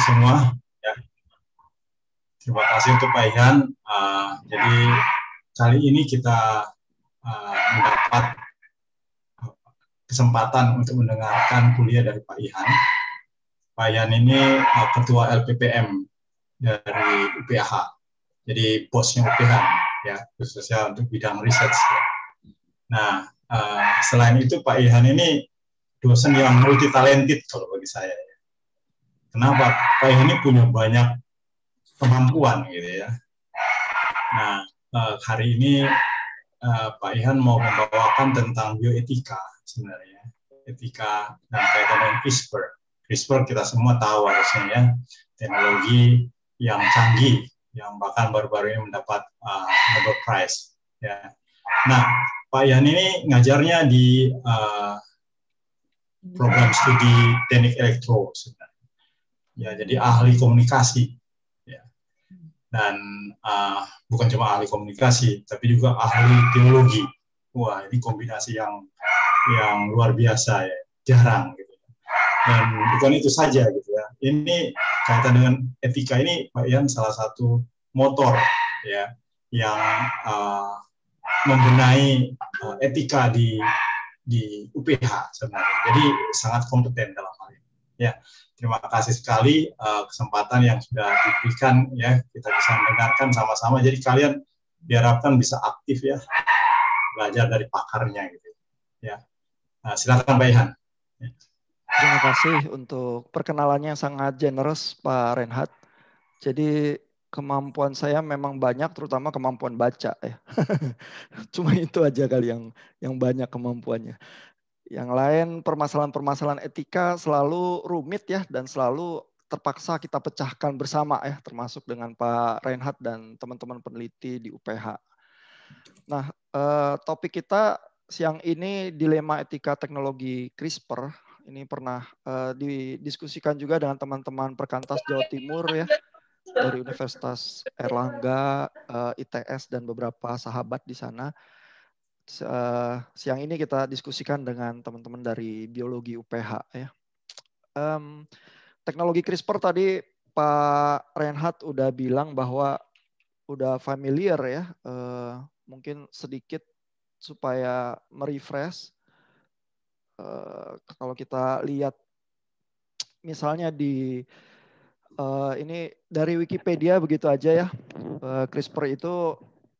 semua. Ya. Terima kasih untuk Pak Ihan. Uh, jadi kali ini kita uh, mendapat kesempatan untuk mendengarkan kuliah dari Pak Ihan. Pak Ihan ini uh, ketua LPPM dari UPH, jadi bosnya UPH ya khususnya untuk bidang riset. Ya. Nah uh, selain itu Pak Ihan ini dosen yang multi talented kalau bagi saya ya. Kenapa? Pak ini punya banyak kemampuan gitu ya. Nah, eh, hari ini eh, Pak Ihan mau membawakan tentang bioetika sebenarnya. Etika dan kaitan dengan CRISPR. CRISPR kita semua tahu harusnya ya, teknologi yang canggih, yang bahkan baru-baru ini mendapat uh, Nobel Prize. Ya. Nah, Pak Ihan ini ngajarnya di uh, program studi teknik elektro sebenarnya ya jadi ahli komunikasi ya. dan uh, bukan cuma ahli komunikasi tapi juga ahli teologi wah ini kombinasi yang yang luar biasa ya jarang gitu ya. dan bukan itu saja gitu ya ini kaitan dengan etika ini Pak Ian salah satu motor ya yang uh, membenahi uh, etika di di UPH sebenarnya jadi sangat kompeten dalam hal ini ya terima kasih sekali uh, kesempatan yang sudah diberikan ya kita bisa mendengarkan sama-sama jadi kalian diharapkan bisa aktif ya belajar dari pakarnya gitu ya nah, silakan Pak Ihan ya. terima kasih untuk perkenalannya yang sangat generous Pak Renhat jadi kemampuan saya memang banyak terutama kemampuan baca ya cuma itu aja kali yang yang banyak kemampuannya yang lain permasalahan-permasalahan etika selalu rumit ya dan selalu terpaksa kita pecahkan bersama ya termasuk dengan Pak Reinhardt dan teman-teman peneliti di UPH. Nah, eh, topik kita siang ini dilema etika teknologi CRISPR. Ini pernah eh, didiskusikan juga dengan teman-teman Perkantas Jawa Timur ya dari Universitas Erlangga, eh, ITS dan beberapa sahabat di sana uh, siang ini kita diskusikan dengan teman-teman dari biologi UPH ya. Um, teknologi CRISPR tadi Pak Reinhardt udah bilang bahwa udah familiar ya, uh, mungkin sedikit supaya merefresh. Uh, kalau kita lihat misalnya di uh, ini dari Wikipedia begitu aja ya, uh, CRISPR itu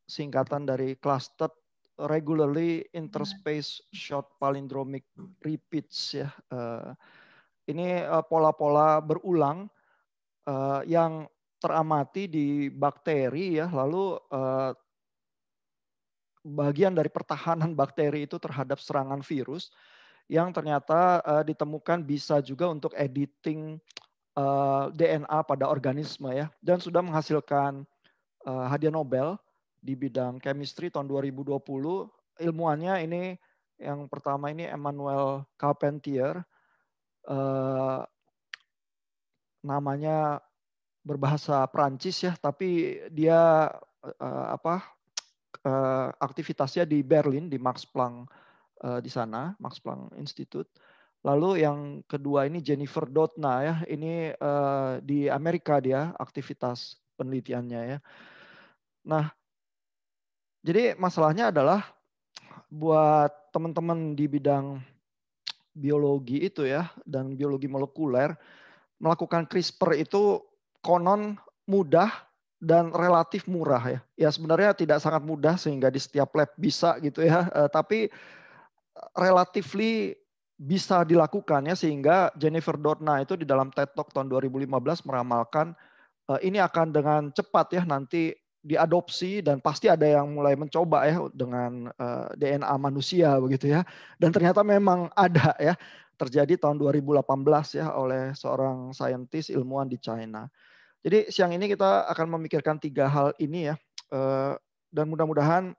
singkatan dari clustered regularly iya. interspace short palindromic repeats ya. Uh, ini eh, pola-pola uh, berulang uh, yang teramati di bakteri ya, lalu uh, bagian dari pertahanan bakteri itu terhadap serangan virus yang ternyata uh, ditemukan bisa juga untuk editing uh, DNA pada organisme ya dan sudah menghasilkan uh, hadiah Nobel di bidang chemistry tahun 2020. Ilmuannya ini yang pertama ini Emmanuel Carpentier. Uh, namanya berbahasa Prancis ya, tapi dia uh, apa uh, aktivitasnya di Berlin di Max Planck uh, di sana, Max Planck Institute. Lalu yang kedua ini Jennifer Dotna ya, ini uh, di Amerika dia aktivitas penelitiannya ya. Nah, jadi masalahnya adalah buat teman-teman di bidang biologi itu ya dan biologi molekuler melakukan CRISPR itu konon mudah dan relatif murah ya. Ya sebenarnya tidak sangat mudah sehingga di setiap lab bisa gitu ya, eh, tapi relatively bisa dilakukan ya sehingga Jennifer Doudna itu di dalam TED Talk tahun 2015 meramalkan eh, ini akan dengan cepat ya nanti diadopsi dan pasti ada yang mulai mencoba ya dengan eh, DNA manusia begitu ya. Dan ternyata memang ada ya terjadi tahun 2018 ya oleh seorang saintis ilmuwan di China. Jadi siang ini kita akan memikirkan tiga hal ini ya. Eh, dan mudah-mudahan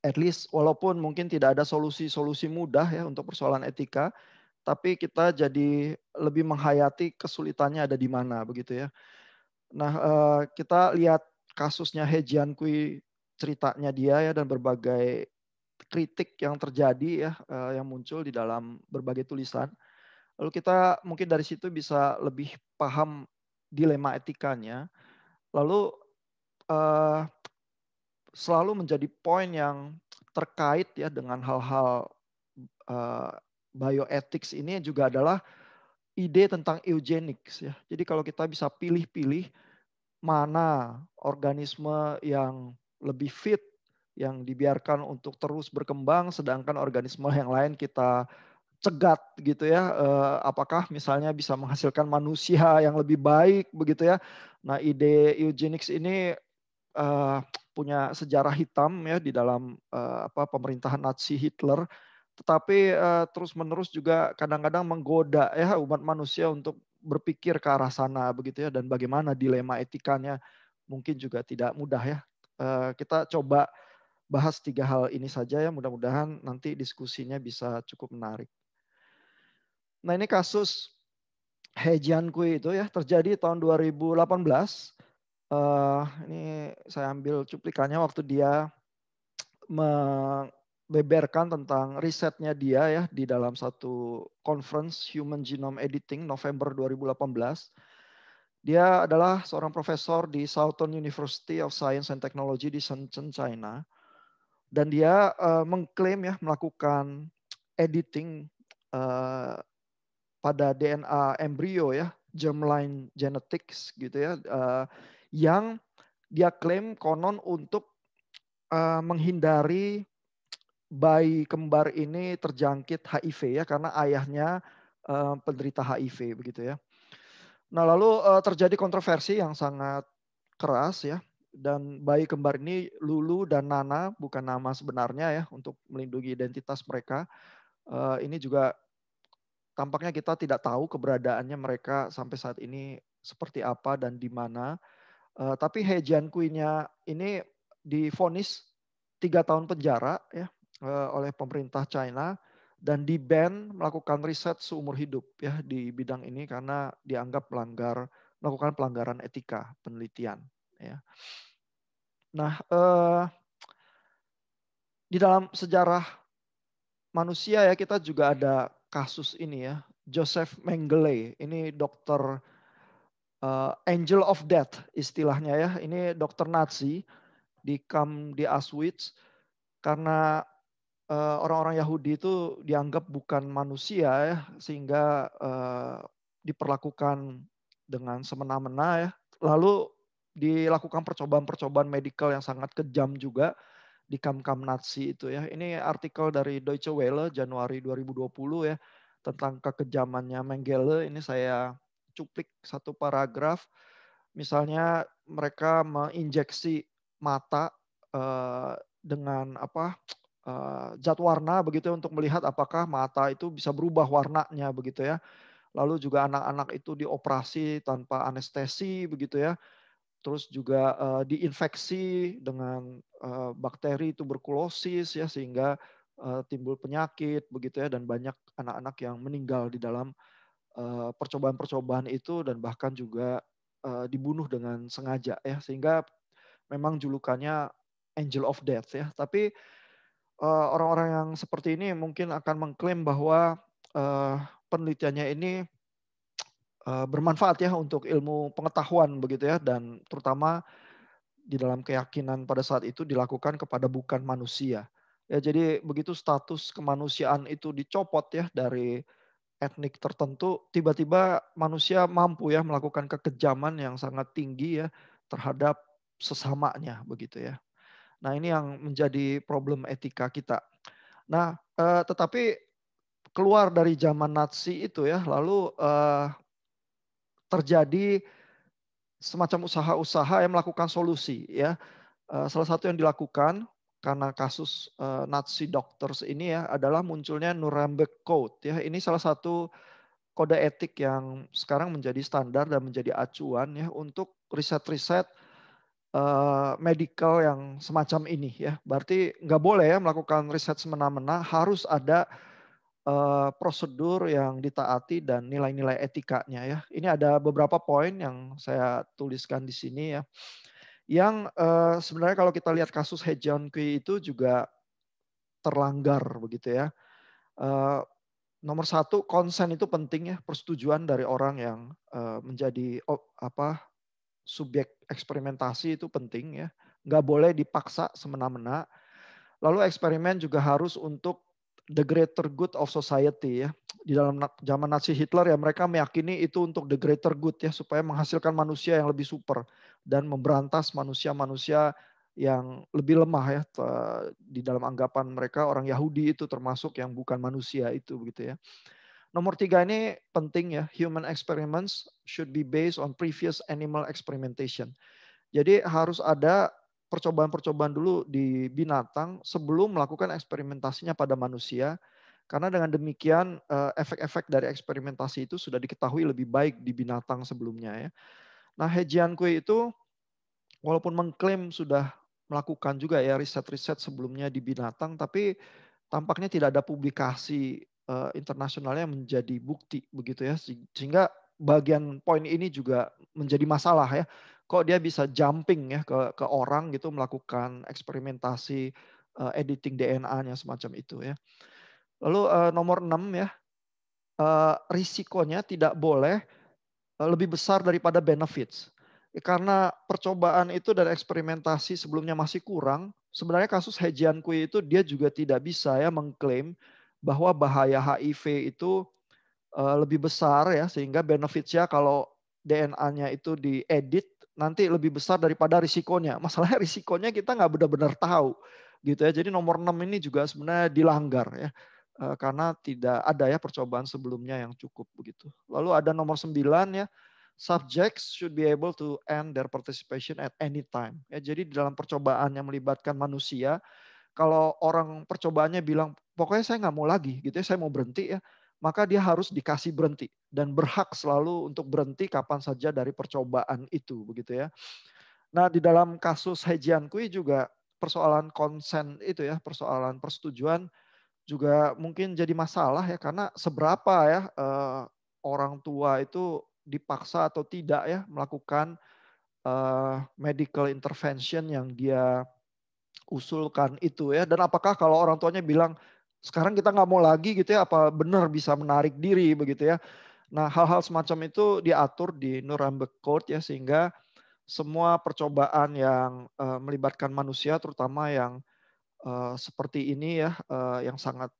at least walaupun mungkin tidak ada solusi-solusi mudah ya untuk persoalan etika, tapi kita jadi lebih menghayati kesulitannya ada di mana begitu ya. Nah, eh, kita lihat kasusnya Hejian Kui ceritanya dia ya dan berbagai kritik yang terjadi ya eh, yang muncul di dalam berbagai tulisan. Lalu kita mungkin dari situ bisa lebih paham dilema etikanya. Lalu uh, selalu menjadi poin yang terkait ya dengan hal-hal uh, ini juga adalah ide tentang eugenics ya. Jadi kalau kita bisa pilih-pilih mana organisme yang lebih fit yang dibiarkan untuk terus berkembang sedangkan organisme yang lain kita cegat gitu ya eh, apakah misalnya bisa menghasilkan manusia yang lebih baik begitu ya nah ide eugenics ini eh, punya sejarah hitam ya di dalam eh, apa pemerintahan Nazi Hitler tetapi uh, terus-menerus juga kadang-kadang menggoda ya umat manusia untuk berpikir ke arah sana begitu ya dan bagaimana dilema etikanya mungkin juga tidak mudah ya. Uh, kita coba bahas tiga hal ini saja ya mudah-mudahan nanti diskusinya bisa cukup menarik. Nah, ini kasus Hejian Kui itu ya terjadi tahun 2018. Uh, eh, ini saya ambil cuplikannya waktu dia meng beberkan tentang risetnya dia ya di dalam satu conference Human Genome Editing November 2018. Dia adalah seorang profesor di Southern University of Science and Technology di Shenzhen, China. Dan dia uh, mengklaim ya melakukan editing uh, pada DNA embrio ya, germline genetics gitu ya, uh, yang dia klaim konon untuk uh, menghindari bayi kembar ini terjangkit HIV ya karena ayahnya uh, penderita HIV begitu ya. Nah lalu uh, terjadi kontroversi yang sangat keras ya dan bayi kembar ini Lulu dan Nana bukan nama sebenarnya ya untuk melindungi identitas mereka. Uh, ini juga tampaknya kita tidak tahu keberadaannya mereka sampai saat ini seperti apa dan di mana. Uh, tapi Hejian Kuinya ini difonis tiga tahun penjara ya Eh, oleh pemerintah China dan di ban melakukan riset seumur hidup ya di bidang ini karena dianggap melanggar melakukan pelanggaran etika penelitian ya. Nah, eh, di dalam sejarah manusia ya kita juga ada kasus ini ya, Joseph Mengele. Ini dokter uh, Angel of Death istilahnya ya. Ini dokter Nazi di kam di Auschwitz karena Eh, orang-orang Yahudi itu dianggap bukan manusia ya, sehingga uh, diperlakukan dengan semena-mena ya. Lalu dilakukan percobaan-percobaan medikal yang sangat kejam juga di kam-kam Nazi itu ya. Ini artikel dari Deutsche Welle Januari 2020 ya tentang kekejamannya Mengele. Ini saya cuplik satu paragraf. Misalnya mereka menginjeksi mata uh, dengan apa Eh, zat warna begitu ya, untuk melihat apakah mata itu bisa berubah warnanya begitu ya. Lalu juga anak-anak itu dioperasi tanpa anestesi begitu ya. Terus juga uh, diinfeksi dengan uh, bakteri tuberkulosis ya sehingga uh, timbul penyakit begitu ya dan banyak anak-anak yang meninggal di dalam percobaan-percobaan itu dan bahkan juga dibunuh dengan sengaja ya sehingga memang julukannya angel of death ya. Tapi Eh, orang-orang yang seperti ini mungkin akan mengklaim bahwa eh, penelitiannya ini eh, bermanfaat ya untuk ilmu pengetahuan begitu ya dan terutama di dalam keyakinan pada saat itu dilakukan kepada bukan manusia. Ya jadi begitu status kemanusiaan itu dicopot ya dari etnik tertentu tiba-tiba manusia mampu ya melakukan kekejaman yang sangat tinggi ya terhadap sesamanya begitu ya. Nah, ini yang menjadi problem etika kita. Nah, eh, tetapi keluar dari zaman Nazi itu ya, lalu eh, terjadi semacam usaha-usaha yang melakukan solusi ya. Eh, salah satu yang dilakukan karena kasus eh, Nazi doctors ini ya adalah munculnya Nuremberg Code ya. Ini salah satu kode etik yang sekarang menjadi standar dan menjadi acuan ya untuk riset-riset riset riset Eh, medical yang semacam ini ya. Berarti nggak boleh ya melakukan riset semena-mena, harus ada eh, prosedur yang ditaati dan nilai-nilai etikanya ya. Ini ada beberapa poin yang saya tuliskan di sini ya. Yang eh, sebenarnya kalau kita lihat kasus He Kui itu juga terlanggar begitu ya. nomor satu konsen itu penting ya persetujuan dari orang yang menjadi apa subjek eksperimentasi itu penting ya. Nggak boleh dipaksa semena-mena. Lalu eksperimen juga harus untuk the greater good of society ya. Di dalam zaman Nazi Hitler ya mereka meyakini itu untuk the greater good ya supaya menghasilkan manusia yang lebih super dan memberantas manusia-manusia yang lebih lemah ya di dalam anggapan mereka orang Yahudi itu termasuk yang bukan manusia itu begitu ya. Nomor tiga ini penting ya, human experiments should be based on previous animal experimentation. Jadi harus ada percobaan-percobaan dulu di binatang sebelum melakukan eksperimentasinya pada manusia. Karena dengan demikian eh, efek-efek dari eksperimentasi itu sudah diketahui lebih baik di binatang sebelumnya ya. Nah, Hejian Kui itu walaupun mengklaim sudah melakukan juga ya riset-riset sebelumnya di binatang, tapi tampaknya tidak ada publikasi Eh, internasionalnya menjadi bukti begitu ya sehingga bagian poin ini juga menjadi masalah ya kok dia bisa jumping ya ke ke orang gitu melakukan eksperimentasi uh, editing DNA-nya semacam itu ya lalu uh, nomor enam ya uh, risikonya tidak boleh lebih besar daripada benefits karena percobaan itu dan eksperimentasi sebelumnya masih kurang sebenarnya kasus Hejian Kui itu dia juga tidak bisa ya mengklaim bahwa bahaya HIV itu eh, lebih besar ya sehingga benefitnya kalau DNA-nya itu diedit nanti lebih besar daripada risikonya. Masalahnya risikonya kita nggak benar-benar tahu gitu ya. Jadi nomor 6 ini juga sebenarnya dilanggar ya. Eh, karena tidak ada ya percobaan sebelumnya yang cukup begitu. Lalu ada nomor 9 ya, subjects should be able to end their participation at any time. Ya, jadi dalam percobaan yang melibatkan manusia, kalau orang percobaannya bilang pokoknya saya nggak mau lagi gitu ya, saya mau berhenti ya, maka dia harus dikasih berhenti dan berhak selalu untuk berhenti kapan saja dari percobaan itu begitu ya. Nah, di dalam kasus Hejian Kui juga persoalan konsen itu ya, persoalan persetujuan juga mungkin jadi masalah ya karena seberapa ya eh, orang tua itu dipaksa atau tidak ya melakukan eh, medical intervention yang dia usulkan itu ya dan apakah kalau orang tuanya bilang sekarang kita nggak mau lagi gitu ya apa benar bisa menarik diri begitu ya nah hal-hal semacam itu diatur di Nuremberg Code ya sehingga semua percobaan yang uh, melibatkan manusia terutama yang uh, seperti ini ya uh, yang sangat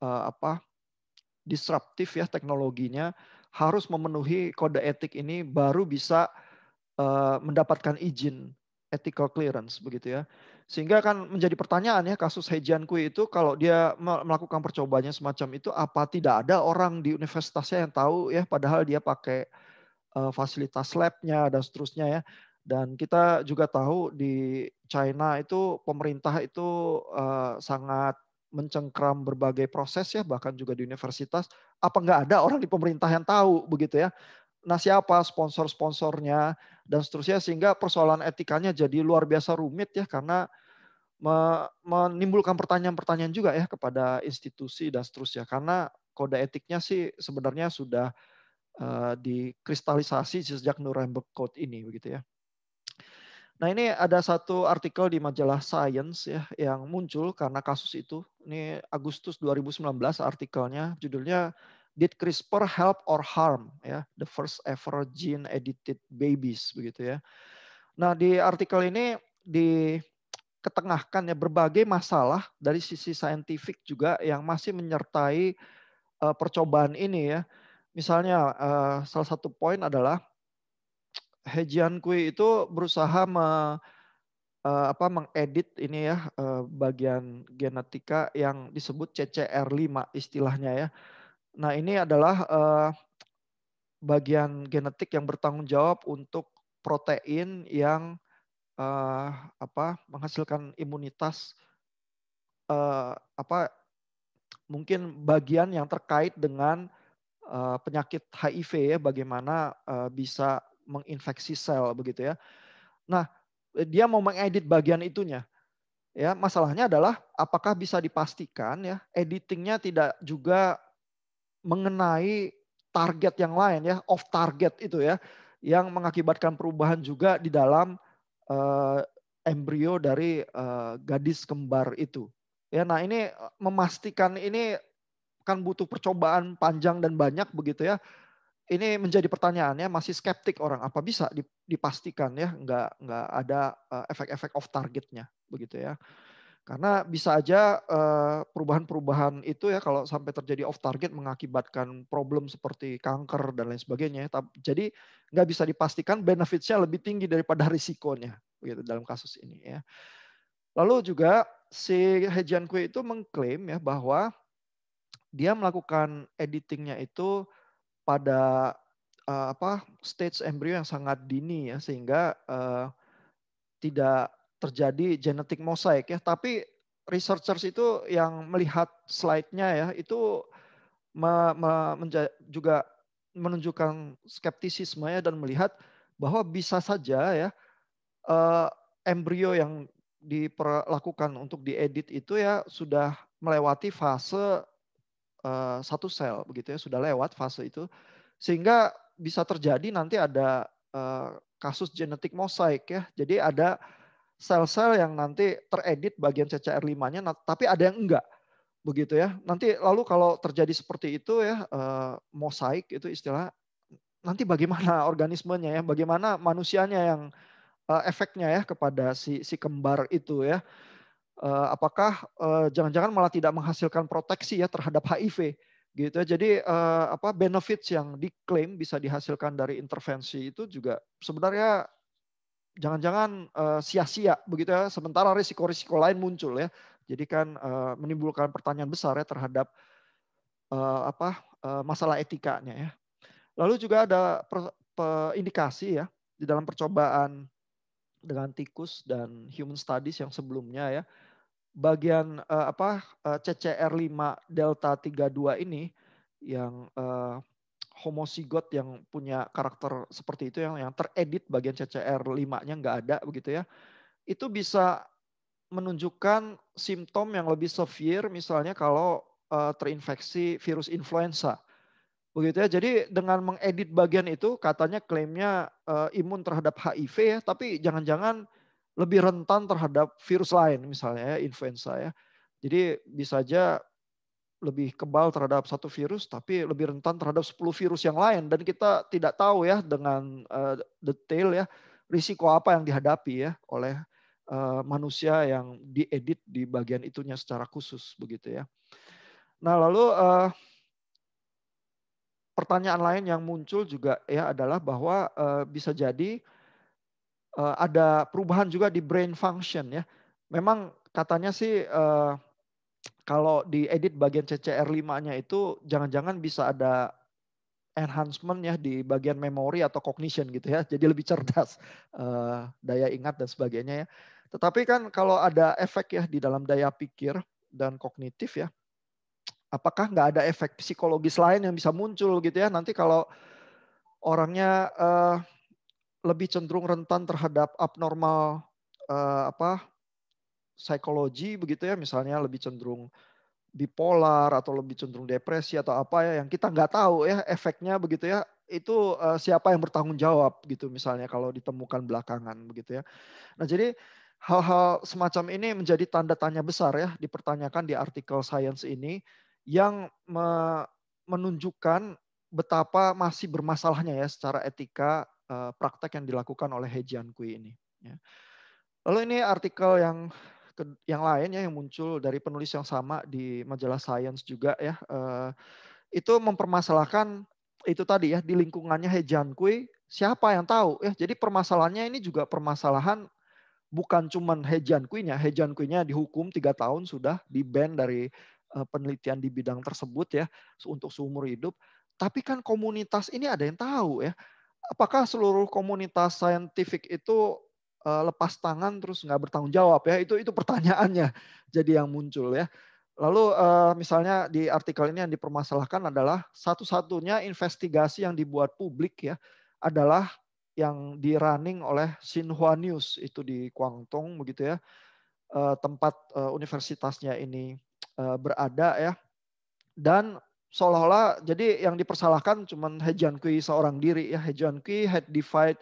uh, apa disruptif ya teknologinya harus memenuhi kode etik ini baru bisa uh, mendapatkan izin ethical clearance begitu ya. Sehingga kan menjadi pertanyaan ya kasus Hejian Kui itu kalau dia melakukan percobanya semacam itu apa tidak ada orang di universitasnya yang tahu ya padahal dia pakai eh, fasilitas labnya dan seterusnya ya. Dan kita juga tahu di China itu pemerintah itu eh, sangat mencengkram berbagai proses ya bahkan juga di universitas apa nggak ada orang di pemerintah yang tahu begitu ya nah siapa sponsor-sponsornya dan seterusnya sehingga persoalan etikanya jadi luar biasa rumit ya karena menimbulkan pertanyaan-pertanyaan juga ya kepada institusi dan seterusnya karena kode etiknya sih sebenarnya sudah eh, dikristalisasi sejak Nuremberg Code ini begitu ya. Nah ini ada satu artikel di majalah Science ya yang muncul karena kasus itu. Ini Agustus 2019 artikelnya judulnya did CRISPR help or harm ya the first ever gene edited babies begitu ya. Nah, di artikel ini di ketengahkan ya berbagai masalah dari sisi saintifik juga yang masih menyertai uh, percobaan ini ya. Misalnya uh, salah satu poin adalah He Jian Kui itu berusaha me, uh, apa mengedit ini ya uh, bagian genetika yang disebut CCR5 istilahnya ya Nah, ini adalah uh, bagian genetik yang bertanggung jawab untuk protein yang uh, apa menghasilkan imunitas uh, apa mungkin bagian yang terkait dengan uh, penyakit HIV ya bagaimana uh, bisa menginfeksi sel begitu ya. Nah, dia mau mengedit bagian itunya. Ya, masalahnya adalah apakah bisa dipastikan ya editingnya tidak juga mengenai target yang lain ya, off target itu ya, yang mengakibatkan perubahan juga di dalam uh, embrio dari uh, gadis kembar itu. Ya, nah ini eh, memastikan ini kan butuh percobaan panjang dan banyak begitu ya. Ini menjadi pertanyaannya masih skeptik orang apa bisa dipastikan ya nggak nggak ada efek-efek off targetnya begitu ya. Karena bisa aja eh, perubahan-perubahan itu ya kalau sampai terjadi off target mengakibatkan problem seperti kanker dan lain sebagainya. Ya, jadi nggak bisa dipastikan benefitnya lebih tinggi daripada risikonya begitu dalam kasus ini ya. Lalu juga si He Jiankui itu mengklaim ya bahwa dia melakukan editingnya itu pada uh, apa stage embrio yang sangat dini ya sehingga uh, tidak terjadi genetik mosaik ya. Tapi researchers itu yang melihat slide-nya ya itu me, me, menja, juga menunjukkan skeptisisme ya dan melihat bahwa bisa saja ya uh, embrio yang diperlakukan untuk diedit itu ya sudah melewati fase uh, satu sel begitu ya sudah lewat fase itu sehingga bisa terjadi nanti ada uh, kasus genetik mosaik ya jadi ada sel-sel yang nanti teredit bagian CCR5-nya, tapi ada yang enggak begitu ya. Nanti lalu kalau terjadi seperti itu ya eh, mosaik itu istilah nanti bagaimana organismenya ya, bagaimana manusianya yang uh, efeknya ya kepada si si kembar itu ya. Eh, apakah eh, jangan-jangan malah tidak menghasilkan proteksi ya terhadap HIV gitu ya. Jadi eh, apa benefits yang diklaim bisa dihasilkan dari intervensi itu juga sebenarnya jangan-jangan eh, sia-sia begitu ya. Sementara risiko-risiko lain muncul ya. Jadi kan eh, menimbulkan pertanyaan besar ya terhadap uh, apa uh, masalah etikanya ya. Lalu juga ada per, per, indikasi ya di dalam percobaan dengan tikus dan human studies yang sebelumnya ya. Bagian uh, apa uh, CCR5 delta 32 ini yang uh, Homosigot yang punya karakter seperti itu yang yang teredit bagian CCR 5-nya nggak ada begitu ya. Itu bisa menunjukkan simptom yang lebih severe misalnya kalau uh, terinfeksi virus influenza. Begitu ya. Jadi dengan mengedit bagian itu katanya klaimnya uh, imun terhadap HIV ya, tapi jangan-jangan lebih rentan terhadap virus lain misalnya ya, influenza ya. Jadi bisa aja lebih kebal terhadap satu virus tapi lebih rentan terhadap 10 virus yang lain dan kita tidak tahu ya dengan uh, detail ya risiko apa yang dihadapi ya oleh uh, manusia yang diedit di bagian itunya secara khusus begitu ya. Nah, lalu uh, pertanyaan lain yang muncul juga ya adalah bahwa uh, bisa jadi uh, ada perubahan juga di brain function ya. Memang katanya sih uh, kalau di edit bagian CCR5-nya itu jangan-jangan bisa ada enhancement ya di bagian memori atau cognition gitu ya. Jadi lebih cerdas uh, daya ingat dan sebagainya ya. Tetapi kan kalau ada efek ya di dalam daya pikir dan kognitif ya, apakah nggak ada efek psikologis lain yang bisa muncul gitu ya? Nanti kalau orangnya uh, lebih cenderung rentan terhadap abnormal uh, apa psikologi begitu ya misalnya lebih cenderung bipolar atau lebih cenderung depresi atau apa ya yang kita nggak tahu ya efeknya begitu ya itu uh, siapa yang bertanggung jawab gitu misalnya kalau ditemukan belakangan begitu ya. Nah jadi hal-hal semacam ini menjadi tanda tanya besar ya dipertanyakan di artikel Science ini yang me menunjukkan betapa masih bermasalahnya ya secara etika uh, praktek yang dilakukan oleh hejian kui ini. Ya. Lalu ini artikel yang yang lain ya yang muncul dari penulis yang sama di majalah Science juga ya uh, itu mempermasalahkan itu tadi ya di lingkungannya He Kui siapa yang tahu ya jadi permasalahannya ini juga permasalahan bukan cuman kui nya He kui nya dihukum tiga tahun sudah di ban dari uh, penelitian di bidang tersebut ya untuk seumur hidup tapi kan komunitas ini ada yang tahu ya apakah seluruh komunitas saintifik itu Eh, lepas tangan terus nggak bertanggung jawab ya itu itu pertanyaannya jadi yang muncul ya lalu eh, misalnya di artikel ini yang dipermasalahkan adalah satu-satunya investigasi yang dibuat publik ya adalah yang di running oleh Xinhua News itu di Guangdong begitu ya eh, tempat universitasnya ini berada ya dan seolah-olah jadi yang dipersalahkan cuman He Jiankui seorang diri ya He Jiankui had defied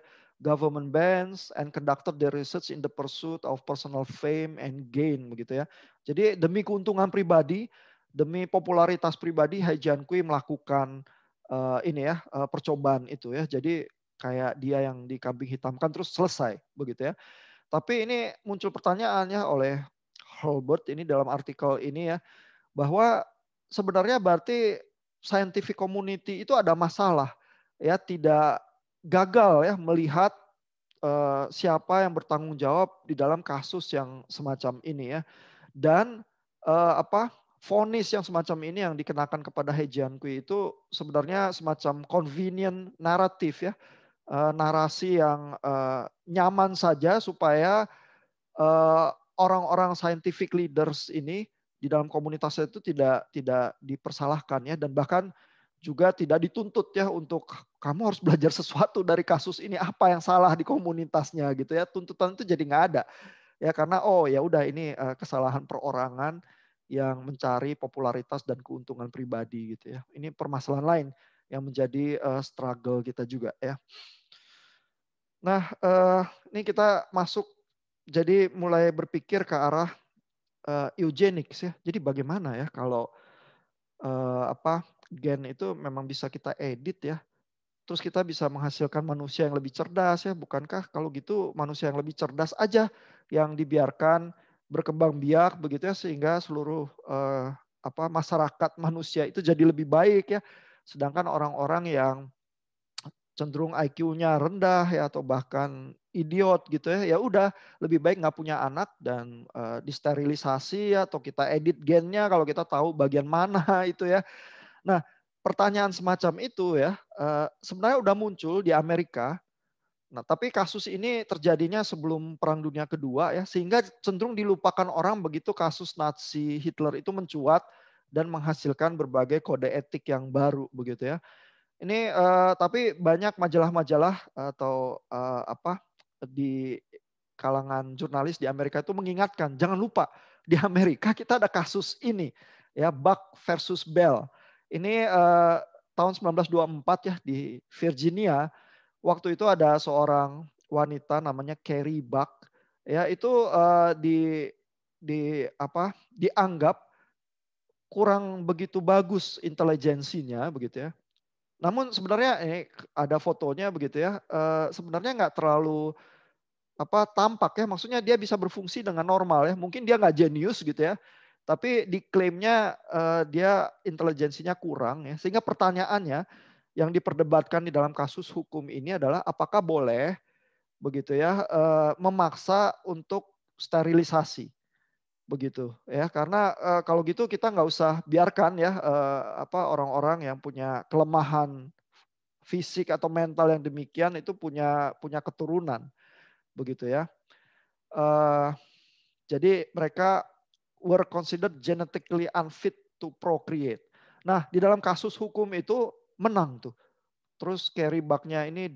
government bands and conducted their research in the pursuit of personal fame and gain begitu ya. Jadi demi keuntungan pribadi, demi popularitas pribadi Hai Kui melakukan uh, ini ya uh, percobaan itu ya. Jadi kayak dia yang dikambing hitamkan terus selesai begitu ya. Tapi ini muncul pertanyaannya oleh Holbert ini dalam artikel ini ya bahwa sebenarnya berarti scientific community itu ada masalah ya tidak gagal ya melihat uh, siapa yang bertanggung jawab di dalam kasus yang semacam ini ya. Dan uh, apa vonis yang semacam ini yang dikenakan kepada Hejiankui itu sebenarnya semacam convenient naratif ya. Uh, narasi yang uh, nyaman saja supaya orang orang-orang scientific leaders ini di dalam komunitasnya itu tidak tidak dipersalahkan ya dan bahkan juga tidak dituntut ya untuk kamu harus belajar sesuatu dari kasus ini apa yang salah di komunitasnya gitu ya tuntutan itu jadi nggak ada ya karena oh ya udah ini eh, kesalahan perorangan yang mencari popularitas dan keuntungan pribadi gitu ya ini permasalahan lain yang menjadi eh, struggle kita juga ya nah eh, ini kita masuk jadi mulai berpikir ke arah uh, eugenics ya jadi bagaimana ya kalau apa gen itu memang bisa kita edit ya. Terus kita bisa menghasilkan manusia yang lebih cerdas ya, bukankah kalau gitu manusia yang lebih cerdas aja yang dibiarkan berkembang biak begitu ya sehingga seluruh eh, apa masyarakat manusia itu jadi lebih baik ya. Sedangkan orang-orang yang cenderung IQ-nya rendah ya atau bahkan idiot gitu ya ya udah lebih baik nggak punya anak dan uh, disterilisasi atau kita edit gennya kalau kita tahu bagian mana itu ya Nah, pertanyaan semacam itu ya eh, sebenarnya udah muncul di Amerika. Nah, tapi kasus ini terjadinya sebelum Perang Dunia Kedua ya, sehingga cenderung dilupakan orang begitu kasus Nazi Hitler itu mencuat dan menghasilkan berbagai kode etik yang baru begitu ya. Ini uh, tapi banyak majalah-majalah atau uh, apa di kalangan jurnalis di Amerika itu mengingatkan jangan lupa di Amerika kita ada kasus ini ya Buck versus Bell ini uh, tahun 1924 ya di Virginia. Waktu itu ada seorang wanita namanya Carrie Buck ya itu uh, di di apa dianggap kurang begitu bagus intelejensinya, begitu ya. Namun sebenarnya ini ada fotonya begitu ya. uh, sebenarnya nggak terlalu apa tampak ya maksudnya dia bisa berfungsi dengan normal ya mungkin dia nggak jenius gitu ya tapi diklaimnya uh, dia intelijensinya kurang ya sehingga pertanyaannya yang diperdebatkan di dalam kasus hukum ini adalah apakah boleh begitu ya uh, memaksa untuk sterilisasi begitu ya karena uh, kalau gitu kita nggak usah biarkan ya uh, apa orang-orang yang punya kelemahan fisik atau mental yang demikian itu punya punya keturunan begitu ya uh, jadi mereka were considered genetically unfit to procreate. Nah, di dalam kasus hukum itu menang tuh. Terus carry bugnya ini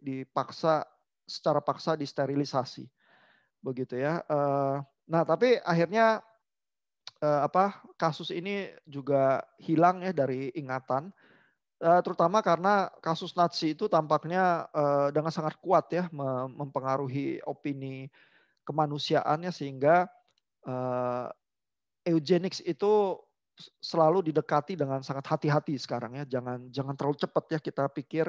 dipaksa secara paksa disterilisasi, begitu ya. Eh, nah, tapi akhirnya eh, apa kasus ini juga hilang ya dari ingatan, eh, terutama karena kasus Nazi itu tampaknya dengan sangat kuat ya mempengaruhi opini kemanusiaannya sehingga eugenics itu selalu didekati dengan sangat hati-hati sekarang ya. Jangan jangan terlalu cepat ya kita pikir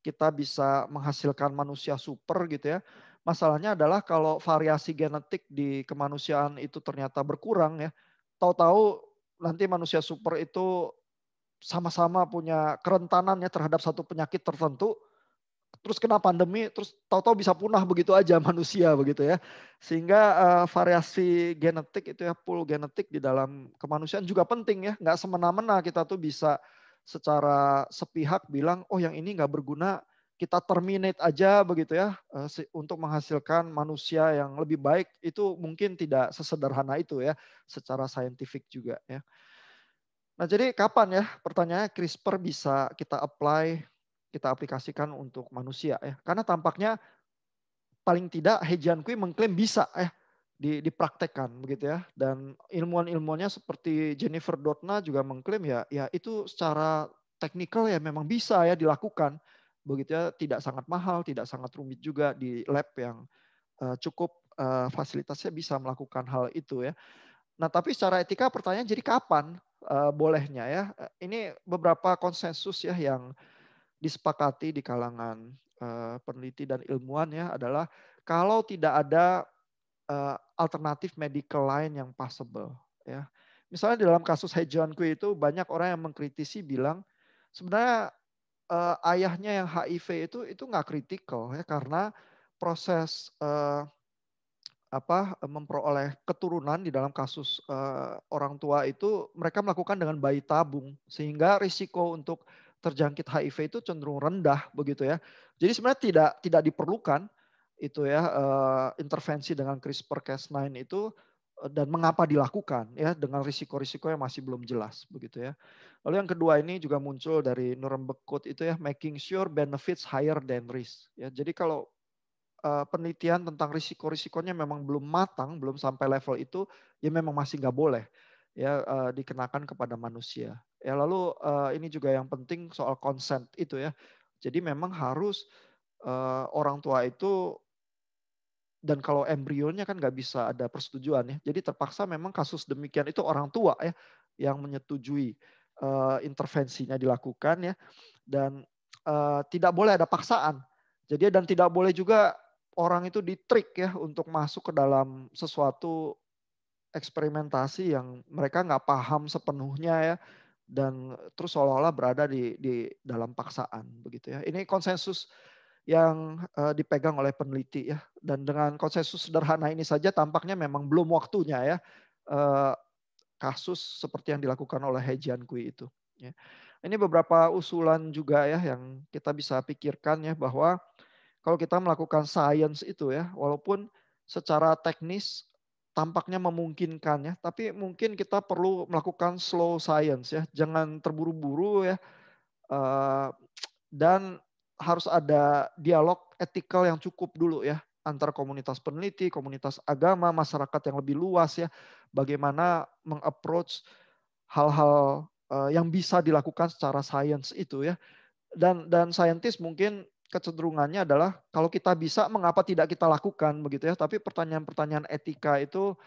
kita bisa menghasilkan manusia super gitu ya. Masalahnya adalah kalau variasi genetik di kemanusiaan itu ternyata berkurang ya. Tahu-tahu nanti manusia super itu sama-sama punya kerentanannya terhadap satu penyakit tertentu terus kena pandemi, terus tahu-tahu bisa punah begitu aja manusia begitu ya. Sehingga uh, variasi genetik itu ya pool genetik di dalam kemanusiaan juga penting ya. Nggak semena-mena kita tuh bisa secara sepihak bilang oh yang ini nggak berguna kita terminate aja begitu ya eh, untuk menghasilkan manusia yang lebih baik itu mungkin tidak sesederhana itu ya secara saintifik juga ya. Nah, jadi kapan ya pertanyaannya CRISPR bisa kita apply kita aplikasikan untuk manusia ya. Karena tampaknya paling tidak Hejian Kui mengklaim bisa ya dipraktekkan begitu ya. Dan ilmuwan-ilmuannya seperti Jennifer Dotna juga mengklaim ya ya itu secara teknikal ya memang bisa ya dilakukan begitu ya tidak sangat mahal, tidak sangat rumit juga di lab yang uh, cukup uh, fasilitasnya bisa melakukan hal itu ya. Nah, tapi secara etika pertanyaan jadi kapan uh, bolehnya ya? Ini beberapa konsensus ya yang uh, disepakati di kalangan uh, peneliti dan ilmuwan ya adalah kalau tidak ada uh, alternatif medical lain yang possible ya. Misalnya di dalam kasus Hejuan Kui itu banyak orang yang mengkritisi bilang sebenarnya uh, ayahnya yang HIV itu itu nggak kritikal ya karena proses uh, apa memperoleh keturunan di dalam kasus uh, orang tua itu mereka melakukan dengan bayi tabung sehingga risiko untuk terjangkit HIV itu cenderung rendah begitu ya. Jadi sebenarnya tidak tidak diperlukan itu ya uh, intervensi dengan CRISPR-Cas9 itu eh, dan mengapa dilakukan ya dengan risiko-risiko yang masih belum jelas begitu ya. Lalu yang kedua ini juga muncul dari Nuremberg Code itu ya making sure benefits higher than risk ya. Jadi kalau uh, penelitian tentang risiko-risikonya memang belum matang, belum sampai level itu ya memang masih nggak boleh ya uh, dikenakan kepada manusia. Ya lalu uh, ini juga yang penting soal consent itu ya. Jadi memang harus uh, orang tua itu dan kalau embrionya kan nggak bisa ada persetujuan ya. Jadi terpaksa memang kasus demikian itu orang tua ya yang menyetujui uh, intervensinya dilakukan ya dan uh, tidak boleh ada paksaan. Jadi dan tidak boleh juga orang itu ditrik ya untuk masuk ke dalam sesuatu eksperimentasi yang mereka nggak paham sepenuhnya ya dan terus seolah-olah berada di, di dalam paksaan begitu ya. Ini konsensus yang uh, dipegang oleh peneliti ya dan dengan konsensus sederhana ini saja tampaknya memang belum waktunya ya uh, kasus seperti yang dilakukan oleh hejian kui itu. Ya. Ini beberapa usulan juga ya yang kita bisa pikirkan ya bahwa kalau kita melakukan science itu ya walaupun secara teknis tampaknya memungkinkan ya, tapi mungkin kita perlu melakukan slow science ya, jangan terburu-buru ya, eh, dan harus ada dialog etikal yang cukup dulu ya antar komunitas peneliti, komunitas agama, masyarakat yang lebih luas ya, bagaimana mengapproach hal-hal eh, yang bisa dilakukan secara science itu ya. Dan dan saintis mungkin kecenderungannya adalah kalau kita bisa mengapa tidak kita lakukan begitu ya tapi pertanyaan-pertanyaan etika itu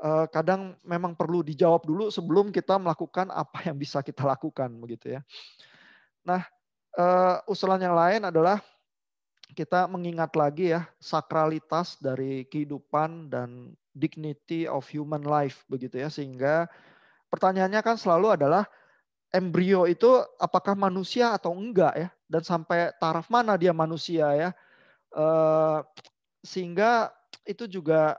eh, kadang memang perlu dijawab dulu sebelum kita melakukan apa yang bisa kita lakukan begitu ya nah eh, usulan yang lain adalah kita mengingat lagi ya sakralitas dari kehidupan dan dignity of human life begitu ya sehingga pertanyaannya kan selalu adalah embrio itu apakah manusia atau enggak ya dan sampai taraf mana dia manusia ya eh, sehingga itu juga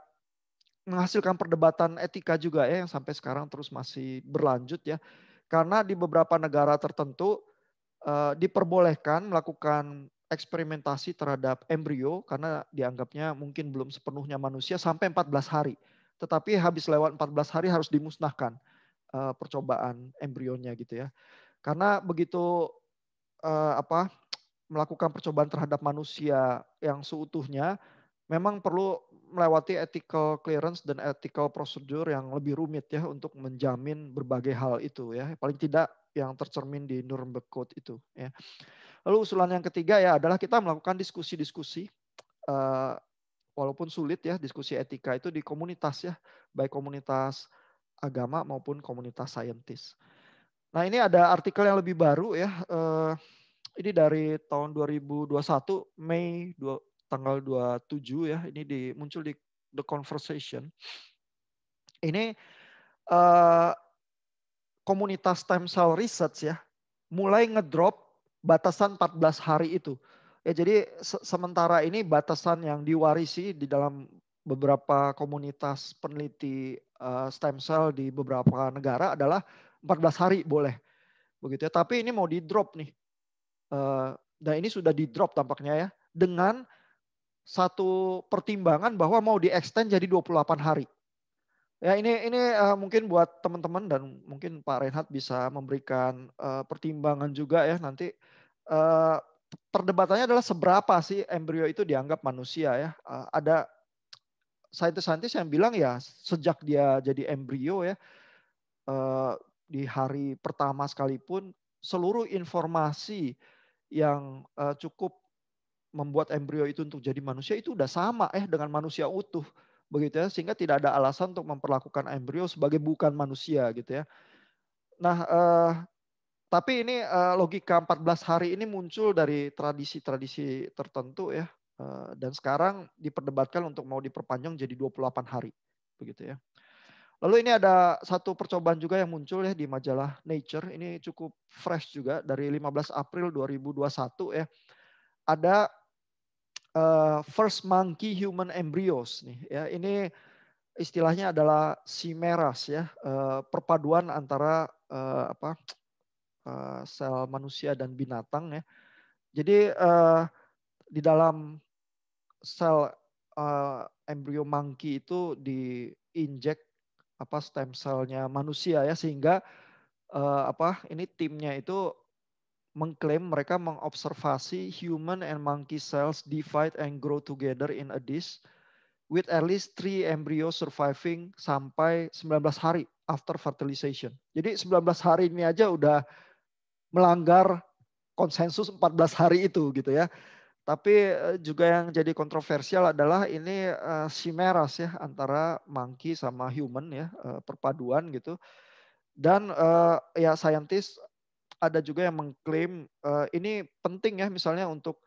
menghasilkan perdebatan etika juga ya yang sampai sekarang terus masih berlanjut ya karena di beberapa negara tertentu eh, diperbolehkan melakukan eksperimentasi terhadap embrio karena dianggapnya mungkin belum sepenuhnya manusia sampai 14 hari. Tetapi habis lewat 14 hari harus dimusnahkan eh, percobaan embrionya gitu ya. Karena begitu uh, apa melakukan percobaan terhadap manusia yang seutuhnya memang perlu melewati ethical clearance dan ethical procedure yang lebih rumit ya untuk menjamin berbagai hal itu ya paling tidak yang tercermin di Nuremberg Code itu ya. Lalu usulan yang ketiga ya adalah kita melakukan diskusi-diskusi uh, walaupun sulit ya diskusi etika itu di komunitas ya baik komunitas agama maupun komunitas saintis. Nah ini ada artikel yang lebih baru ya. Uh, ini dari tahun 2021 Mei 2, tanggal 27 ya. Ini di, muncul di The Conversation. Ini uh, komunitas stem cell research ya mulai ngedrop batasan 14 hari itu. Ya jadi se sementara ini batasan yang diwarisi di dalam beberapa komunitas peneliti uh, stem cell di beberapa negara adalah 14 hari boleh. Begitu ya. Tapi ini mau di drop nih. Eh, dan ini sudah di drop tampaknya ya. Dengan satu pertimbangan bahwa mau di extend jadi 28 hari. Ya ini ini eh, mungkin buat teman-teman dan mungkin Pak Renhat bisa memberikan eh, pertimbangan juga ya nanti perdebatannya adalah seberapa sih embrio itu dianggap manusia ya. ada saintis-saintis yang bilang ya sejak dia jadi embrio ya di hari pertama sekalipun seluruh informasi yang uh, cukup membuat embrio itu untuk jadi manusia itu udah sama eh dengan manusia utuh begitu ya sehingga tidak ada alasan untuk memperlakukan embrio sebagai bukan manusia gitu ya. Nah, eh, tapi ini eh, logika 14 hari ini muncul dari tradisi-tradisi tertentu ya uh, dan sekarang diperdebatkan untuk mau diperpanjang jadi 28 hari begitu ya. Lalu ini ada satu percobaan juga yang muncul ya di majalah Nature. Ini cukup fresh juga dari 15 April 2021 ya. Ada uh, first monkey human embryos nih ya. Ini istilahnya adalah simeras ya, uh, perpaduan antara uh, apa? Uh, sel manusia dan binatang ya. Jadi uh, di dalam sel uh, embrio monkey itu diinjek apa stem cell-nya manusia ya sehingga uh, apa ini timnya itu mengklaim mereka mengobservasi human and monkey cells divide and grow together in a dish with at least three embryo surviving sampai 19 hari after fertilization. Jadi 19 hari ini aja udah melanggar konsensus 14 hari itu gitu ya. Tapi eh, juga yang jadi kontroversial adalah ini uh, eh, simeras ya antara monkey sama human ya eh, perpaduan gitu. Dan ya scientist ada juga yang mengklaim ini penting ya misalnya untuk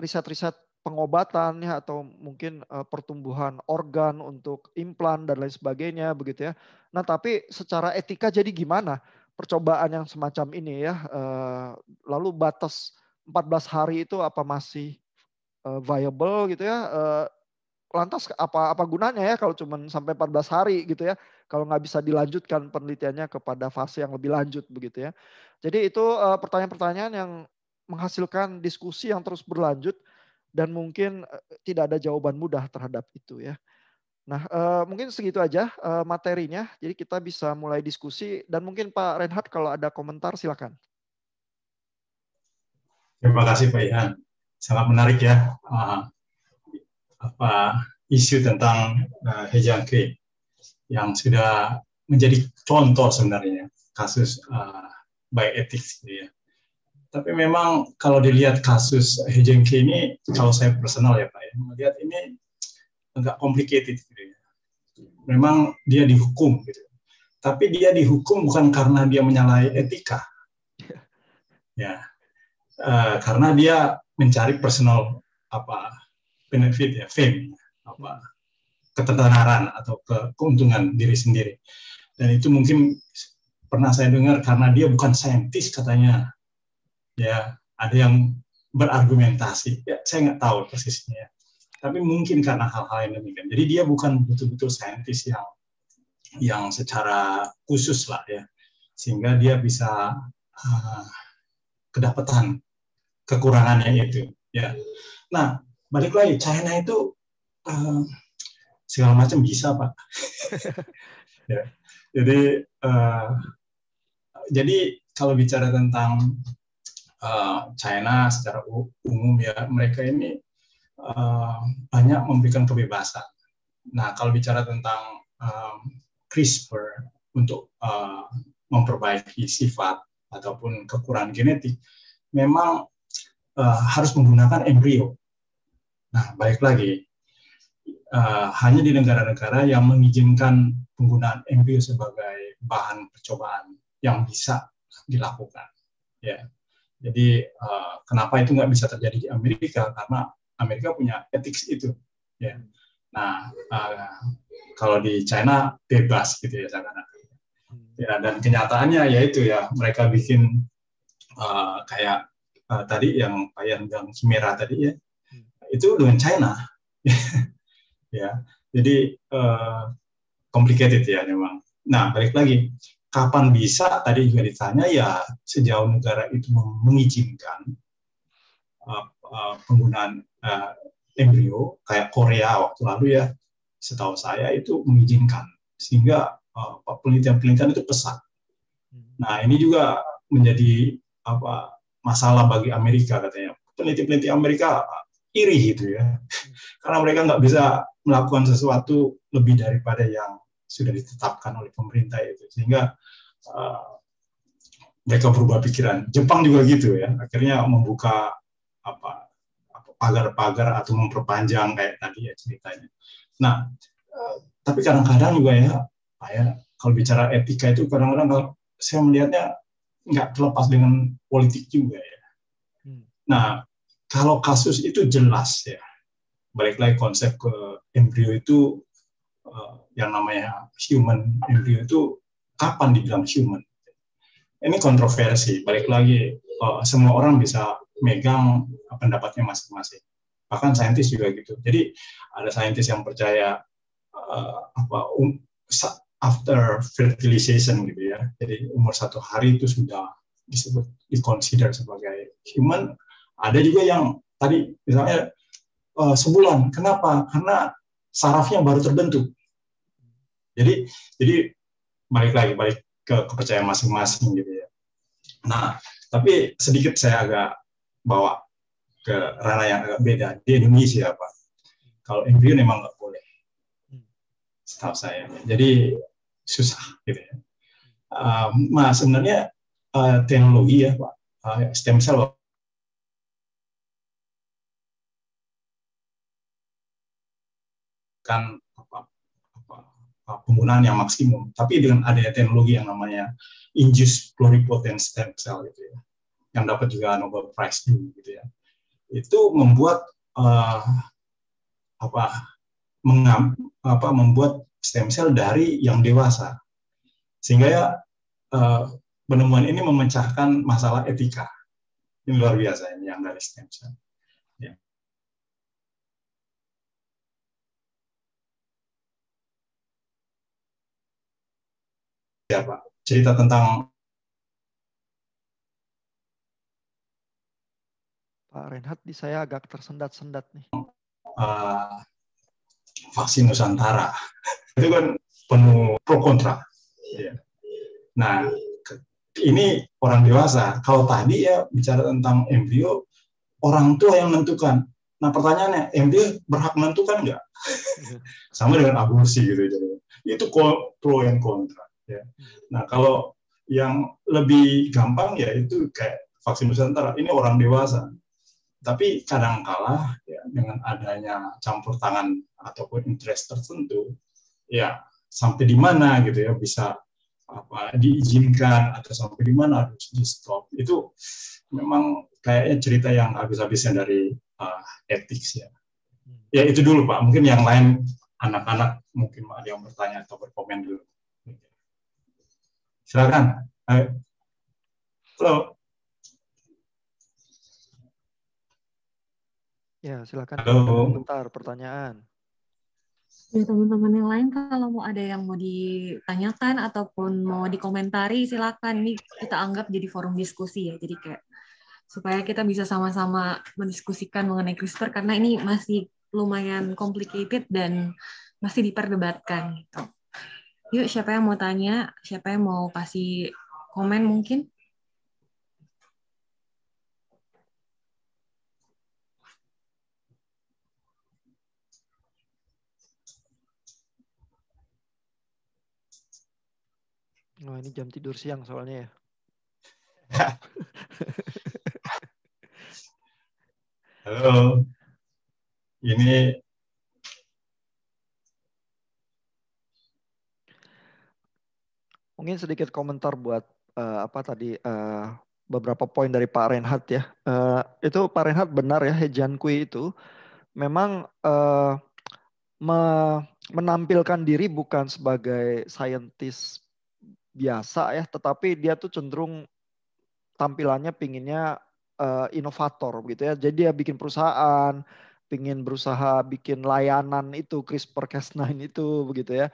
riset-riset pengobatan ya atau mungkin pertumbuhan organ untuk implan dan lain sebagainya begitu ya. Nah tapi secara etika jadi gimana percobaan yang semacam ini ya? lalu batas 14 hari itu apa masih eh, viable gitu ya eh, lantas apa apa gunanya ya kalau cuma sampai 14 hari gitu ya kalau nggak bisa dilanjutkan penelitiannya kepada fase yang lebih lanjut begitu ya jadi itu eh, pertanyaan-pertanyaan yang menghasilkan diskusi yang terus berlanjut dan mungkin tidak ada jawaban mudah terhadap itu ya nah mungkin segitu aja materinya jadi kita bisa mulai diskusi dan mungkin Pak Reinhardt kalau ada komentar silakan Terima kasih Pak Ihan. Sangat menarik ya uh, apa isu tentang uh, Hejangke yang sudah menjadi contoh sebenarnya kasus uh, baik etik gitu ya. Tapi memang kalau dilihat kasus Hejengke ini, kalau saya personal ya Pak, ya, melihat ini agak complicated gitu ya. Memang dia dihukum gitu. Tapi dia dihukum bukan karena dia menyalahi etika. Ya, uh, karena dia mencari personal apa benefit ya fame apa ketenaran atau ke, keuntungan diri sendiri dan itu mungkin pernah saya dengar karena dia bukan saintis katanya ya ada yang berargumentasi ya saya nggak tahu persisnya ya. tapi mungkin karena hal-hal yang demikian jadi dia bukan betul-betul saintis yang yang secara khusus lah ya sehingga dia bisa uh, kedapatan kekurangannya itu ya nah balik lagi China itu uh, segala macam bisa pak ya jadi uh, jadi kalau bicara tentang uh, China secara umum ya mereka ini uh, banyak memberikan kebebasan nah kalau bicara tentang um, CRISPR untuk uh, memperbaiki sifat ataupun kekurangan genetik memang Eh, harus menggunakan embrio. Nah, balik lagi, uh, hanya di negara-negara yang mengizinkan penggunaan embrio sebagai bahan percobaan yang bisa dilakukan. Ya, jadi uh, kenapa itu nggak bisa terjadi di Amerika? Karena Amerika punya etik itu. Ya, nah uh, kalau di China bebas gitu ya, seakan hmm. Ya, dan kenyataannya yaitu ya mereka bikin uh, kayak uh, tadi yang Pak Yandang Semira tadi ya hmm. itu dengan China ya jadi uh, complicated ya memang nah balik lagi kapan bisa tadi juga ditanya ya sejauh negara itu mengizinkan uh, uh, penggunaan uh, embrio kayak Korea waktu lalu ya setahu saya itu mengizinkan sehingga uh, penelitian -penelitian itu pesat. Hmm. Nah ini juga menjadi apa masalah bagi Amerika katanya. Peneliti-peneliti Amerika iri gitu ya, hmm. karena mereka nggak bisa melakukan sesuatu lebih daripada yang sudah ditetapkan oleh pemerintah itu, sehingga uh, mereka berubah pikiran. Jepang juga gitu ya, akhirnya membuka apa pagar-pagar atau memperpanjang kayak tadi ya ceritanya. Nah, eh, tapi kadang-kadang juga ya, ya kalau bicara etika itu kadang-kadang kalau saya melihatnya nggak terlepas dengan politik juga ya. Hmm. Nah, kalau kasus itu jelas ya, balik lagi konsep ke embrio itu eh, yang namanya human embrio itu kapan dibilang human? Ini kontroversi, balik lagi eh, semua orang bisa megang pendapatnya masing-masing. Bahkan saintis juga gitu. Jadi ada saintis yang percaya eh, apa um, after fertilization gitu ya. Jadi umur satu hari itu sudah disebut dikonsider sebagai human. Ada juga yang tadi misalnya uh, sebulan. Kenapa? Karena sarafnya baru terbentuk. Jadi jadi balik lagi balik ke kepercayaan masing-masing gitu ya. Nah, tapi sedikit saya agak bawa ke ranah yang agak beda di Indonesia, Pak. Kalau embrio memang nggak boleh staff saya. Jadi susah gitu ya. Um, nah sebenarnya uh, teknologi ya Pak, uh, stem cell kan apa, penggunaan yang maksimum. Tapi dengan adanya teknologi yang namanya induced pluripotent stem cell gitu ya, yang dapat juga Nobel Prize gitu ya, itu membuat uh, apa mengam, apa, membuat stem cell dari yang dewasa. Sehingga ya eh, penemuan ini memecahkan masalah etika. Ini luar biasa ini yang dari stem cell. Ya. ya Pak, cerita tentang Pak Renhat, di saya agak tersendat-sendat nih. Uh, vaksin Nusantara. Itu kan penuh pro kontra. Iya. Nah, ini orang dewasa. Kalau tadi ya bicara tentang embrio, orang tua yang menentukan. Nah pertanyaannya, embrio berhak menentukan nggak? Sama dengan aborsi gitu. Jadi itu pro dan kontra. Ya. Nah kalau yang lebih gampang ya itu kayak vaksin Nusantara. Ini orang dewasa. Tapi kadangkala ya, dengan adanya campur tangan ataupun interest tertentu, ya sampai di mana gitu ya bisa apa diizinkan atau sampai di mana harus di stop itu memang kayaknya cerita yang habis habisnya dari uh, eh, etik ya. Ya itu dulu Pak. Mungkin yang lain anak-anak mungkin ada yang bertanya atau berkomen dulu. Silakan. Halo. Ya, silakan. Halo. Bentar, pertanyaan. Ya, teman-teman yang lain kalau mau ada yang mau ditanyakan ataupun mau dikomentari silakan. Ini kita anggap jadi forum diskusi ya. Jadi kayak supaya kita bisa sama-sama mendiskusikan mengenai CRISPR karena ini masih lumayan complicated dan masih diperdebatkan gitu. Yuk, siapa yang mau tanya? Siapa yang mau kasih komen mungkin? Wah, ini jam tidur siang soalnya ya. Halo. Ini mungkin sedikit komentar buat uh, apa tadi uh, beberapa poin dari Pak Renhat ya. Uh, itu Pak Renhat benar ya Hejan Kui itu memang uh, me menampilkan diri bukan sebagai scientist biasa ya, tetapi dia tuh cenderung tampilannya pinginnya uh, inovator gitu ya. Jadi dia bikin perusahaan, pingin berusaha bikin layanan itu CRISPR-Cas9 itu begitu ya.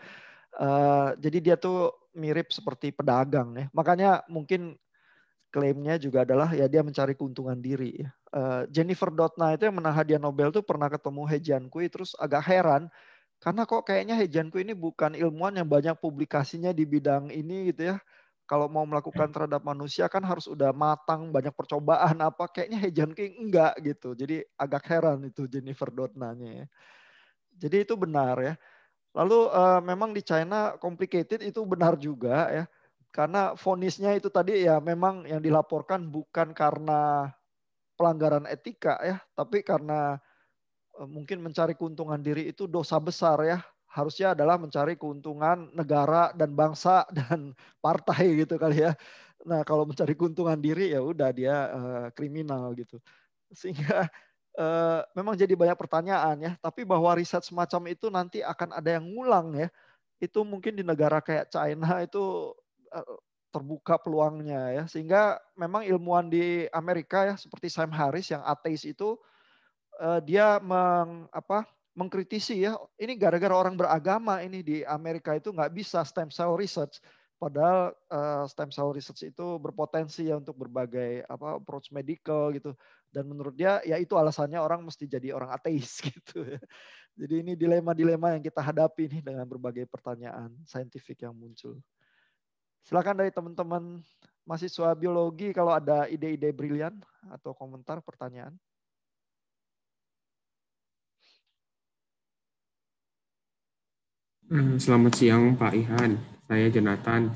Uh, jadi dia tuh mirip seperti pedagang ya. Makanya mungkin klaimnya juga adalah ya dia mencari keuntungan diri ya. Uh, Jennifer Dotna itu yang menang hadiah Nobel tuh pernah ketemu He Jiankui terus agak heran karena kok kayaknya Hejanku ini bukan ilmuwan yang banyak publikasinya di bidang ini gitu ya. Kalau mau melakukan hmm. terhadap manusia kan harus udah matang, banyak percobaan apa. Kayaknya Hejanku enggak gitu. Jadi agak heran itu Jennifer Dotnanya ya. Jadi itu benar ya. Lalu uh, memang di China complicated itu benar juga ya. Karena fonisnya itu tadi ya memang yang dilaporkan bukan karena pelanggaran etika ya, tapi karena Eh, mungkin mencari keuntungan diri itu dosa besar ya. Harusnya adalah mencari keuntungan negara dan bangsa dan partai gitu kali ya. Nah kalau mencari keuntungan diri ya udah dia uh, kriminal gitu. Sehingga uh, memang jadi banyak pertanyaan ya. Tapi bahwa riset semacam itu nanti akan ada yang ngulang ya. Itu mungkin di negara kayak China itu uh, terbuka peluangnya ya. Sehingga memang ilmuwan di Amerika ya seperti Sam Harris yang ateis itu uh, dia meng, apa, mengkritisi ya ini gara-gara orang beragama ini di Amerika itu nggak bisa stem cell research padahal uh, stem cell research itu berpotensi ya untuk berbagai apa approach medical gitu dan menurut dia ya itu alasannya orang mesti jadi orang ateis gitu ya. jadi ini dilema-dilema yang kita hadapi nih dengan berbagai pertanyaan saintifik yang muncul silakan dari teman-teman mahasiswa biologi kalau ada ide-ide brilian atau komentar pertanyaan Hmm. Selamat siang Pak Ihan, saya Jonathan.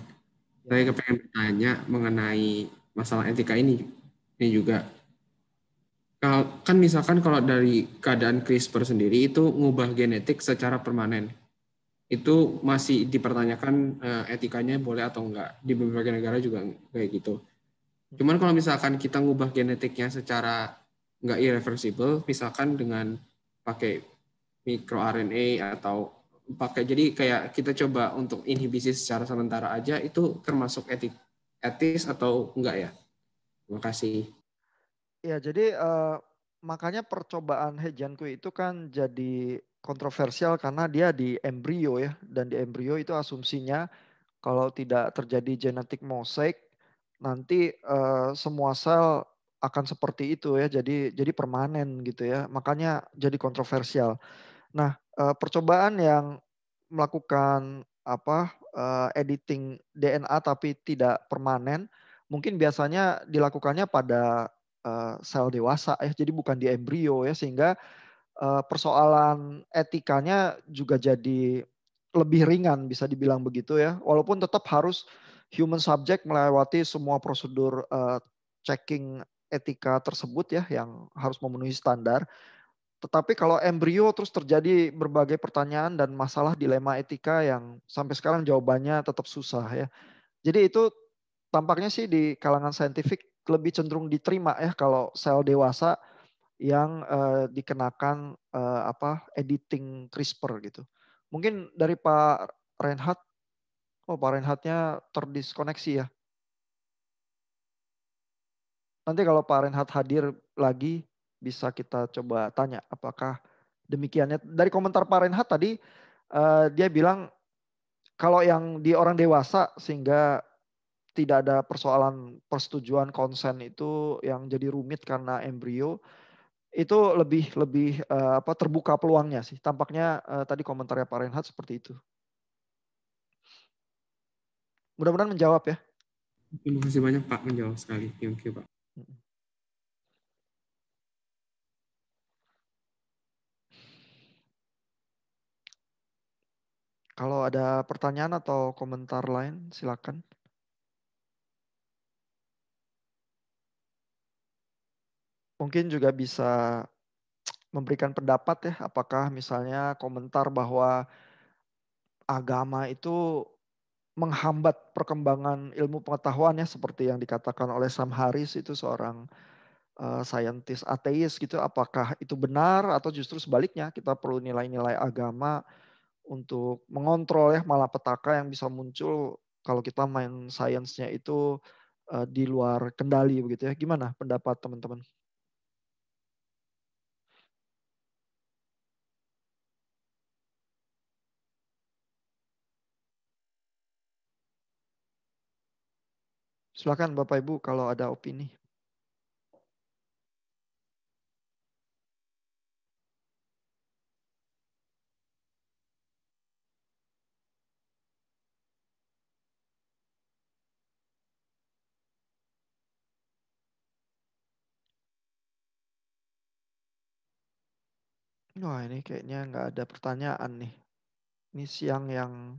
Saya kepengen bertanya mengenai masalah etika ini, ini juga. Kan misalkan kalau dari keadaan CRISPR sendiri itu mengubah genetik secara permanen. Itu masih dipertanyakan eh, etikanya boleh atau enggak. Di beberapa negara juga kayak gitu. Cuman kalau misalkan kita mengubah genetiknya secara enggak irreversible, misalkan dengan pakai microRNA atau pakai jadi kayak kita coba untuk inhibisi secara sementara aja itu termasuk etik etis atau enggak ya? Terima kasih. Ya jadi uh, makanya percobaan hejanku itu kan jadi kontroversial karena dia di embrio ya dan di embrio itu asumsinya kalau tidak terjadi genetik mosaik nanti uh, semua sel akan seperti itu ya jadi jadi permanen gitu ya makanya jadi kontroversial. Nah uh, percobaan yang melakukan apa uh, editing DNA tapi tidak permanen mungkin biasanya dilakukannya pada uh, sel dewasa ya jadi bukan di embrio ya sehingga uh, persoalan etikanya juga jadi lebih ringan bisa dibilang begitu ya walaupun tetap harus human subject melewati semua prosedur uh, checking etika tersebut ya yang harus memenuhi standar tetapi kalau embrio terus terjadi berbagai pertanyaan dan masalah dilema etika yang sampai sekarang jawabannya tetap susah ya. Jadi itu tampaknya sih di kalangan saintifik lebih cenderung diterima ya kalau sel dewasa yang uh, dikenakan uh, apa editing CRISPR gitu. Mungkin dari Pak Reinhardt. oh Pak Reinhardtnya terdiskoneksi ya. Nanti kalau Pak Reinhardt hadir lagi bisa kita coba tanya apakah demikiannya. Dari komentar Pak Renhat tadi uh, dia bilang kalau yang di orang dewasa sehingga tidak ada persoalan persetujuan konsen itu yang jadi rumit karena embrio itu lebih lebih uh, apa terbuka peluangnya sih. Tampaknya uh, tadi komentarnya Pak Renhat seperti itu. Mudah-mudahan menjawab ya. Terima kasih banyak Pak menjawab sekali. Thank you Pak. Kalau ada pertanyaan atau komentar lain, silakan. Mungkin juga bisa memberikan pendapat ya, apakah misalnya komentar bahwa agama itu menghambat perkembangan ilmu pengetahuan ya, seperti yang dikatakan oleh Sam Harris itu seorang uh, saintis ateis gitu, apakah itu benar atau justru sebaliknya kita perlu nilai-nilai agama untuk mengontrol ya malapetaka yang bisa muncul kalau kita main sainsnya itu uh, di luar kendali begitu ya. Gimana pendapat teman-teman? Silakan Bapak Ibu kalau ada opini. Wah, ini kayaknya nggak ada pertanyaan nih. Ini siang yang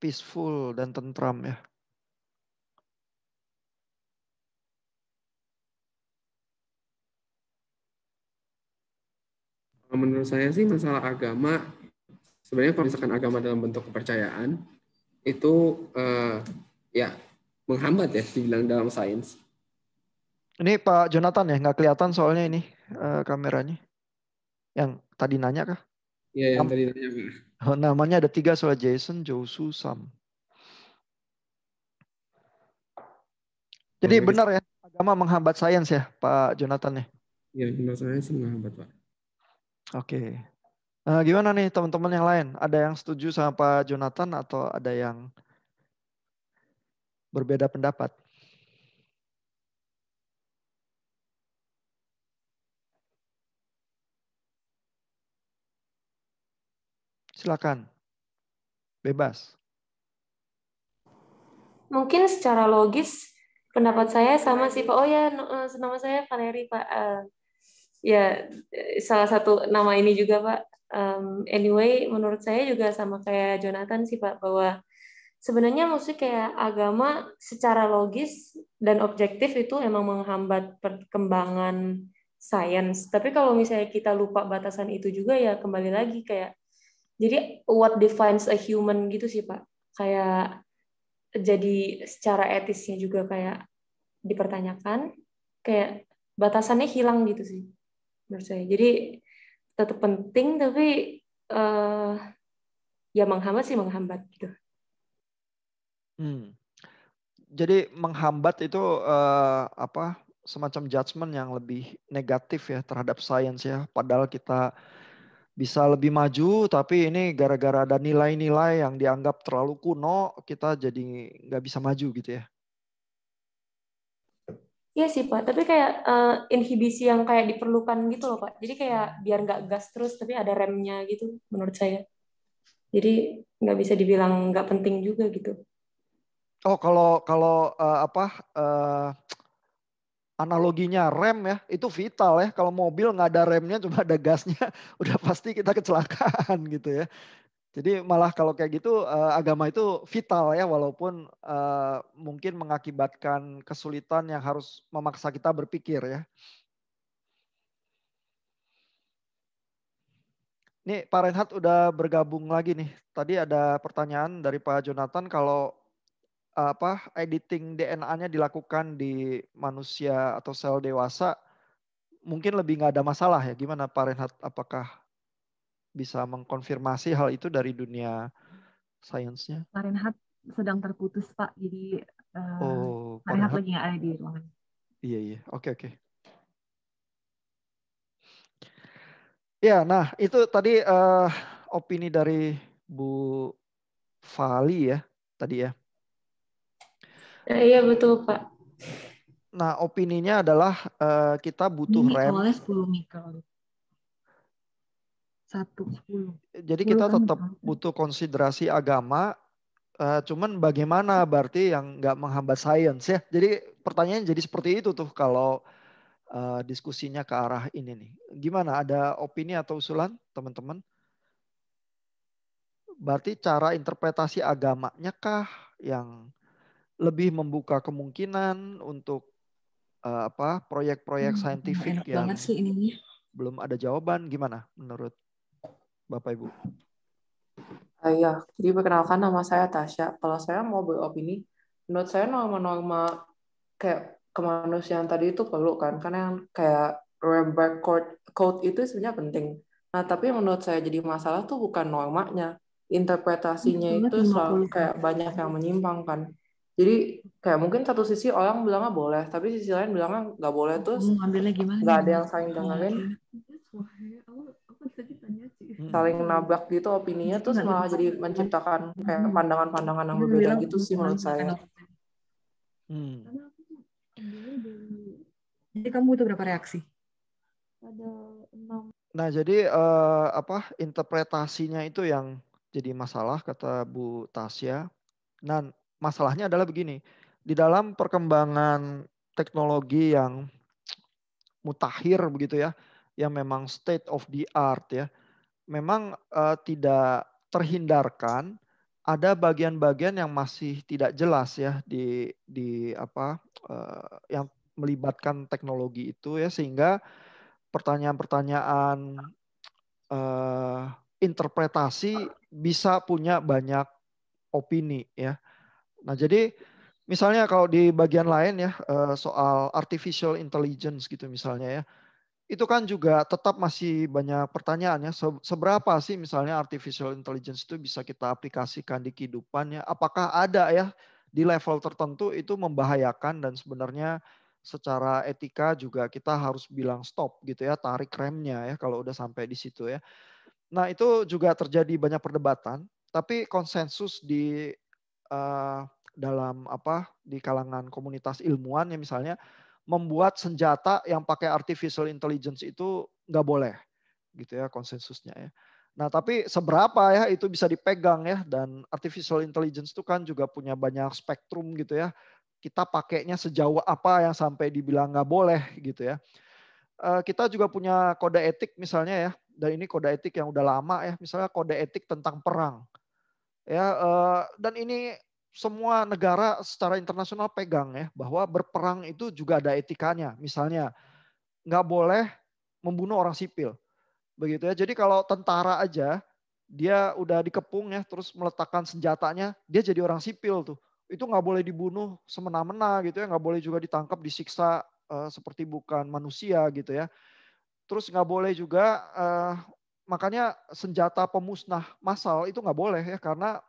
peaceful dan tentram ya. Menurut saya sih masalah agama, sebenarnya kalau misalkan agama dalam bentuk kepercayaan, itu uh, ya menghambat ya dibilang dalam sains. Ini Pak Jonathan ya, nggak kelihatan soalnya ini uh, kameranya. Yang tadi nanya kah? Iya, yang tadi nanya. Oh, namanya ada tiga soal Jason, Josu, Sam. Jadi benar ya, agama menghambat sains ya, Pak Jonathan ya? Iya, benar sains menghambat, Pak. Oke. Nah, gimana nih teman-teman yang lain? Ada yang setuju sama Pak Jonathan atau ada yang berbeda pendapat? Silakan. Bebas. Mungkin secara logis pendapat saya sama sih Pak. Oh ya, eh, nama saya Valeri Pak. Uh, ya, eh, salah satu nama ini juga Pak. Um, anyway, menurut saya juga sama kayak Jonathan sih Pak bahwa sebenarnya musik kayak agama secara logis dan objektif itu emang menghambat perkembangan sains. Tapi kalau misalnya kita lupa batasan itu juga ya kembali lagi kayak jadi what defines a human gitu sih Pak. Kayak jadi secara etisnya juga kayak dipertanyakan, kayak batasannya hilang gitu sih menurut saya. Jadi tetap penting tapi uh, ya menghambat sih menghambat gitu. Hmm. Jadi menghambat itu uh, apa semacam judgement yang lebih negatif ya terhadap sains ya. Padahal kita bisa lebih maju tapi ini gara-gara ada nilai-nilai yang dianggap terlalu kuno kita jadi nggak bisa maju gitu ya Iya sih pak, tapi kayak uh, inhibisi yang kayak diperlukan gitu loh pak. Jadi kayak biar nggak gas terus, tapi ada remnya gitu menurut saya. Jadi nggak bisa dibilang nggak penting juga gitu. Oh kalau kalau uh, apa uh, analoginya rem ya itu vital ya kalau mobil nggak ada remnya cuma ada gasnya udah pasti kita kecelakaan gitu ya jadi malah kalau kayak gitu eh, agama itu vital ya walaupun eh, mungkin mengakibatkan kesulitan yang harus memaksa kita berpikir ya Nih Pak Renhat udah bergabung lagi nih. Tadi ada pertanyaan dari Pak Jonathan kalau apa editing DNA-nya dilakukan di manusia atau sel dewasa mungkin lebih nggak ada masalah ya gimana Pak Renhat apakah bisa mengkonfirmasi hal itu dari dunia sainsnya Pak Renhat sedang terputus Pak jadi uh, oh, Pak Pak Renhat lagi nggak ada di ruangan iya iya oke okay, oke okay. ya nah itu tadi uh, opini dari Bu Fali ya tadi ya Ya, iya betul Pak. Nah opininya adalah uh, kita butuh Ini rem. 10 mikro. Satu sepuluh. Jadi kita kan tetap kan? butuh konsiderasi agama. Uh, cuman bagaimana berarti yang nggak menghambat sains ya. Jadi pertanyaan jadi seperti itu tuh kalau uh, diskusinya ke arah ini nih. Gimana ada opini atau usulan teman-teman? Berarti cara interpretasi agamanya kah yang lebih membuka kemungkinan untuk uh, apa proyek-proyek hmm, saintifik yang belum ada jawaban gimana menurut Bapak Ibu? Ah, iya, jadi perkenalkan nama saya Tasya. Kalau saya mau beropini, menurut saya norma-norma kayak kemanusiaan tadi itu perlu kan, karena yang kayak Rembrandt Code, Code itu sebenarnya penting. Nah, tapi menurut saya jadi masalah tuh bukan normanya, interpretasinya itu selalu kayak kan. banyak yang menyimpang kan jadi kayak mungkin satu sisi orang bilangnya boleh tapi sisi lain bilangnya nggak boleh oh, terus ngambilnya gimana nggak ada gitu? yang saling dengerin oh, iya, iya, iya. saling nabrak gitu opininya tuh malah jadi menciptakan kayak pandangan-pandangan yang berbeda gitu sih menurut saya hmm. jadi kamu butuh berapa reaksi ada enam nah jadi uh, apa interpretasinya itu yang jadi masalah kata Bu Tasya Nah, masalahnya adalah begini. Di dalam perkembangan teknologi yang mutakhir begitu ya, yang memang state of the art ya, memang uh, tidak terhindarkan ada bagian-bagian yang masih tidak jelas ya di di apa uh, yang melibatkan teknologi itu ya sehingga pertanyaan-pertanyaan uh, interpretasi bisa punya banyak opini ya Nah, jadi misalnya kalau di bagian lain ya eh, soal artificial intelligence gitu misalnya ya. Itu kan juga tetap masih banyak pertanyaannya seberapa sih misalnya artificial intelligence itu bisa kita aplikasikan di kehidupannya? Apakah ada ya di level tertentu itu membahayakan dan sebenarnya secara etika juga kita harus bilang stop gitu ya, tarik remnya ya kalau udah sampai di situ ya. Nah, itu juga terjadi banyak perdebatan, tapi konsensus di uh, dalam apa di kalangan komunitas ilmuwan ya misalnya membuat senjata yang pakai artificial intelligence itu nggak boleh gitu ya konsensusnya ya. Nah tapi seberapa ya itu bisa dipegang ya dan artificial intelligence itu kan juga punya banyak spektrum gitu ya. Kita pakainya sejauh apa yang sampai dibilang nggak boleh gitu ya. Eh, kita juga punya kode etik misalnya ya dan ini kode etik yang udah lama ya misalnya kode etik tentang perang ya eh, dan ini semua negara secara internasional pegang ya bahwa berperang itu juga ada etikanya. Misalnya nggak boleh membunuh orang sipil, begitu ya. Jadi kalau tentara aja dia udah dikepung ya, terus meletakkan senjatanya, dia jadi orang sipil tuh. Itu nggak boleh dibunuh semena-mena gitu ya, nggak boleh juga ditangkap, disiksa uh, seperti bukan manusia gitu ya. Terus nggak boleh juga uh, makanya senjata pemusnah massal itu nggak boleh ya karena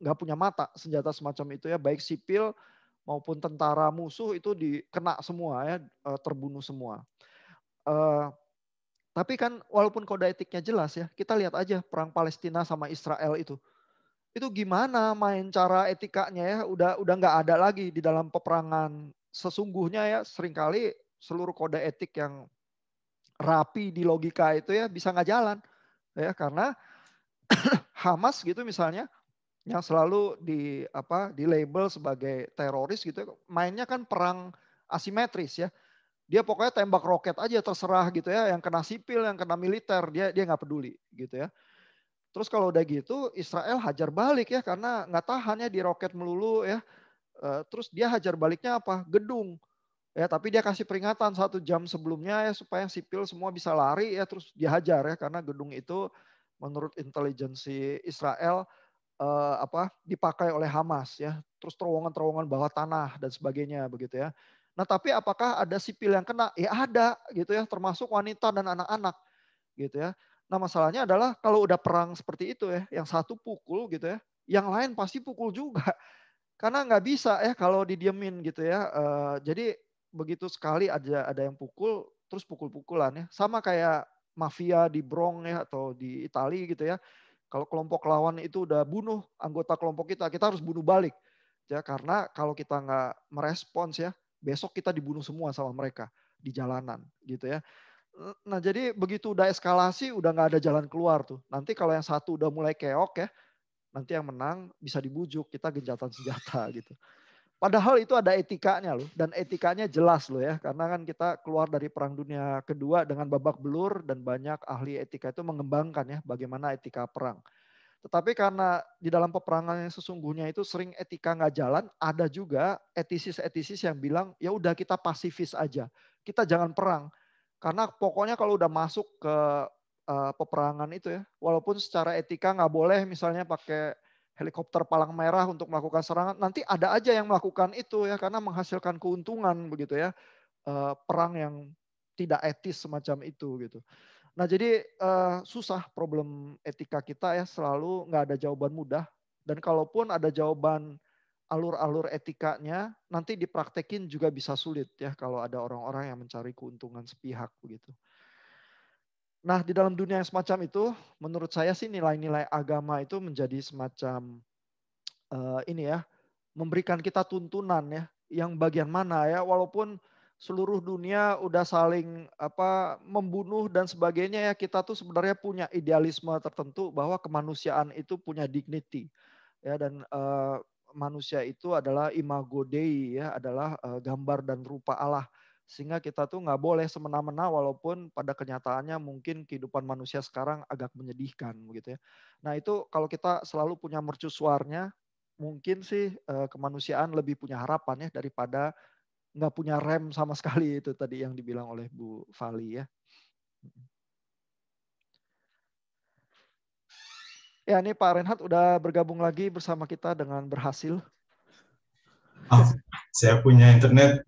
nggak punya mata senjata semacam itu ya baik sipil maupun tentara musuh itu dikena semua ya eh, terbunuh semua. Uh, tapi kan walaupun kode etiknya jelas ya kita lihat aja perang Palestina sama Israel itu itu gimana main cara etikanya ya udah udah nggak ada lagi di dalam peperangan sesungguhnya ya seringkali seluruh kode etik yang rapi di logika itu ya bisa nggak jalan ya karena Hamas gitu misalnya yang selalu di apa di label sebagai teroris gitu ya, mainnya kan perang asimetris ya dia pokoknya tembak roket aja terserah gitu ya yang kena sipil yang kena militer dia dia nggak peduli gitu ya terus kalau udah gitu Israel hajar balik ya karena nggak tahannya di roket melulu ya eh, terus dia hajar baliknya apa gedung ya tapi dia kasih peringatan satu jam sebelumnya ya supaya sipil semua bisa lari ya terus dihajar ya karena gedung itu menurut intelijensi Israel uh, apa dipakai oleh Hamas ya, terus terowongan-terowongan bawah tanah dan sebagainya begitu ya. Nah, tapi apakah ada sipil yang kena? Ya ada gitu ya, termasuk wanita dan anak-anak gitu ya. Nah, masalahnya adalah kalau udah perang seperti itu ya, yang satu pukul gitu ya, yang lain pasti pukul juga. Karena nggak bisa ya kalau didiemin gitu ya. uh, jadi begitu sekali ada ada yang pukul terus pukul-pukulan ya. Sama kayak mafia di Bronx ya atau di Italia gitu ya. Kalau kelompok lawan itu udah bunuh anggota kelompok kita, kita harus bunuh balik. Ya, karena kalau kita nggak merespons ya, besok kita dibunuh semua sama mereka di jalanan gitu ya. Nah jadi begitu udah eskalasi udah nggak ada jalan keluar tuh. Nanti kalau yang satu udah mulai keok ya, nanti yang menang bisa dibujuk kita genjatan senjata gitu. Padahal itu ada etikanya loh dan etikanya jelas loh ya karena kan kita keluar dari perang dunia kedua dengan babak belur dan banyak ahli etika itu mengembangkan ya bagaimana etika perang. Tetapi karena di dalam peperangan yang sesungguhnya itu sering etika nggak jalan, ada juga etisis-etisis yang bilang ya udah kita pasifis aja, kita jangan perang karena pokoknya kalau udah masuk ke uh, peperangan itu ya, walaupun secara etika nggak boleh misalnya pakai helikopter palang merah untuk melakukan serangan. Nanti ada aja yang melakukan itu ya karena menghasilkan keuntungan begitu ya eh, perang yang tidak etis semacam itu gitu. Nah jadi eh, susah problem etika kita ya selalu nggak ada jawaban mudah dan kalaupun ada jawaban alur-alur etikanya nanti dipraktekin juga bisa sulit ya kalau ada orang-orang yang mencari keuntungan sepihak begitu. Nah, di dalam dunia yang semacam itu, menurut saya sih nilai-nilai agama itu menjadi semacam uh, ini ya, memberikan kita tuntunan ya, yang bagian mana ya, walaupun seluruh dunia udah saling apa membunuh dan sebagainya ya, kita tuh sebenarnya punya idealisme tertentu bahwa kemanusiaan itu punya dignity ya dan uh, manusia itu adalah imago Dei ya, adalah uh, gambar dan rupa Allah sehingga kita tuh nggak boleh semena-mena walaupun pada kenyataannya mungkin kehidupan manusia sekarang agak menyedihkan begitu ya. Nah itu kalau kita selalu punya mercusuarnya mungkin sih eh, kemanusiaan lebih punya harapan ya daripada nggak punya rem sama sekali itu tadi yang dibilang oleh Bu Fali ya. Ya ini Pak Renhat udah bergabung lagi bersama kita dengan berhasil. Oh, saya punya internet.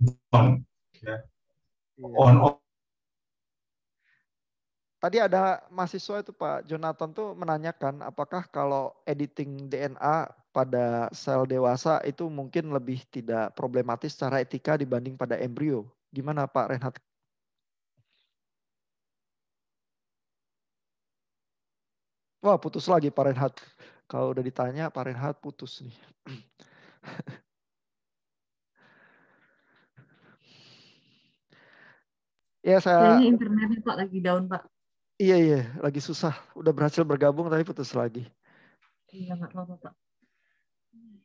Ya Iya. on off tadi ada mahasiswa itu Pak Jonathan tuh menanyakan apakah kalau editing DNA pada sel dewasa itu mungkin lebih tidak problematis secara etika dibanding pada embrio. Gimana Pak Renhat? Wah putus lagi Pak Renhat. Kalau udah ditanya Pak Renhat putus nih. Ya saya. Kayaknya internetnya Pak lagi down Pak. Iya iya, lagi susah. Udah berhasil bergabung tapi putus lagi. Iya nggak apa-apa Pak.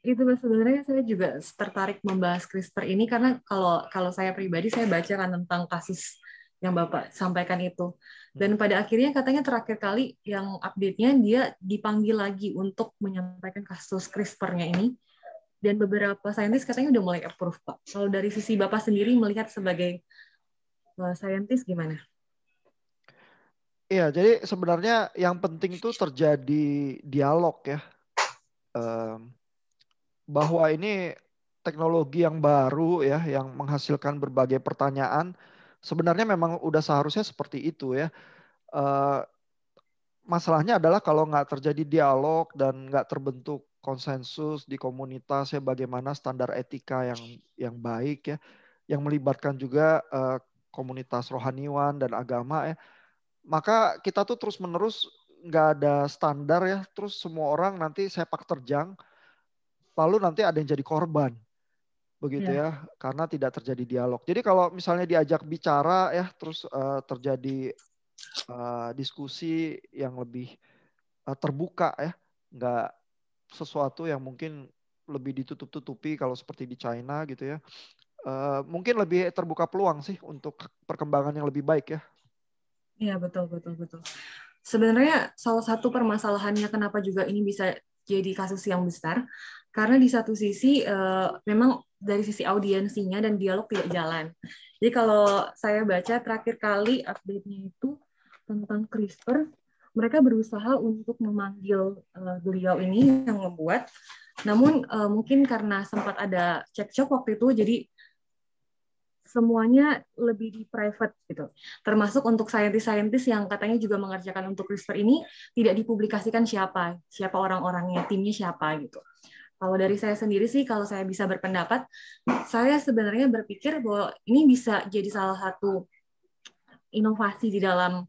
Itu Pak sebenarnya saya juga tertarik membahas CRISPR ini karena kalau kalau saya pribadi saya baca kan tentang kasus yang Bapak sampaikan itu. Dan pada akhirnya katanya terakhir kali yang update-nya dia dipanggil lagi untuk menyampaikan kasus CRISPR-nya ini. Dan beberapa saintis katanya udah mulai approve, Pak. Kalau dari sisi Bapak sendiri melihat sebagai scientist gimana? Iya, jadi sebenarnya yang penting itu terjadi dialog ya. Bahwa ini teknologi yang baru ya, yang menghasilkan berbagai pertanyaan, sebenarnya memang udah seharusnya seperti itu ya. Eh, masalahnya adalah kalau nggak terjadi dialog dan nggak terbentuk konsensus di komunitas ya bagaimana standar etika yang yang baik ya, yang melibatkan juga eh, komunitas rohaniwan dan agama ya maka kita tuh terus menerus nggak ada standar ya terus semua orang nanti sepak terjang lalu nanti ada yang jadi korban begitu ya, ya karena tidak terjadi dialog jadi kalau misalnya diajak bicara ya terus uh, terjadi uh, diskusi yang lebih uh, terbuka ya nggak sesuatu yang mungkin lebih ditutup-tutupi kalau seperti di China gitu ya Eh, mungkin lebih terbuka peluang sih untuk perkembangan yang lebih baik ya. Iya betul betul betul. Sebenarnya salah satu permasalahannya kenapa juga ini bisa jadi kasus yang besar karena di satu sisi uh, memang dari sisi audiensinya dan dialog tidak jalan. Jadi kalau saya baca terakhir kali update-nya itu tentang CRISPR, mereka berusaha untuk memanggil uh, beliau ini yang membuat, namun uh, mungkin karena sempat ada cekcok waktu itu, jadi semuanya lebih di private gitu. Termasuk untuk saintis-saintis yang katanya juga mengerjakan untuk CRISPR ini tidak dipublikasikan siapa, siapa orang-orangnya, timnya siapa gitu. Kalau dari saya sendiri sih, kalau saya bisa berpendapat, saya sebenarnya berpikir bahwa ini bisa jadi salah satu inovasi di dalam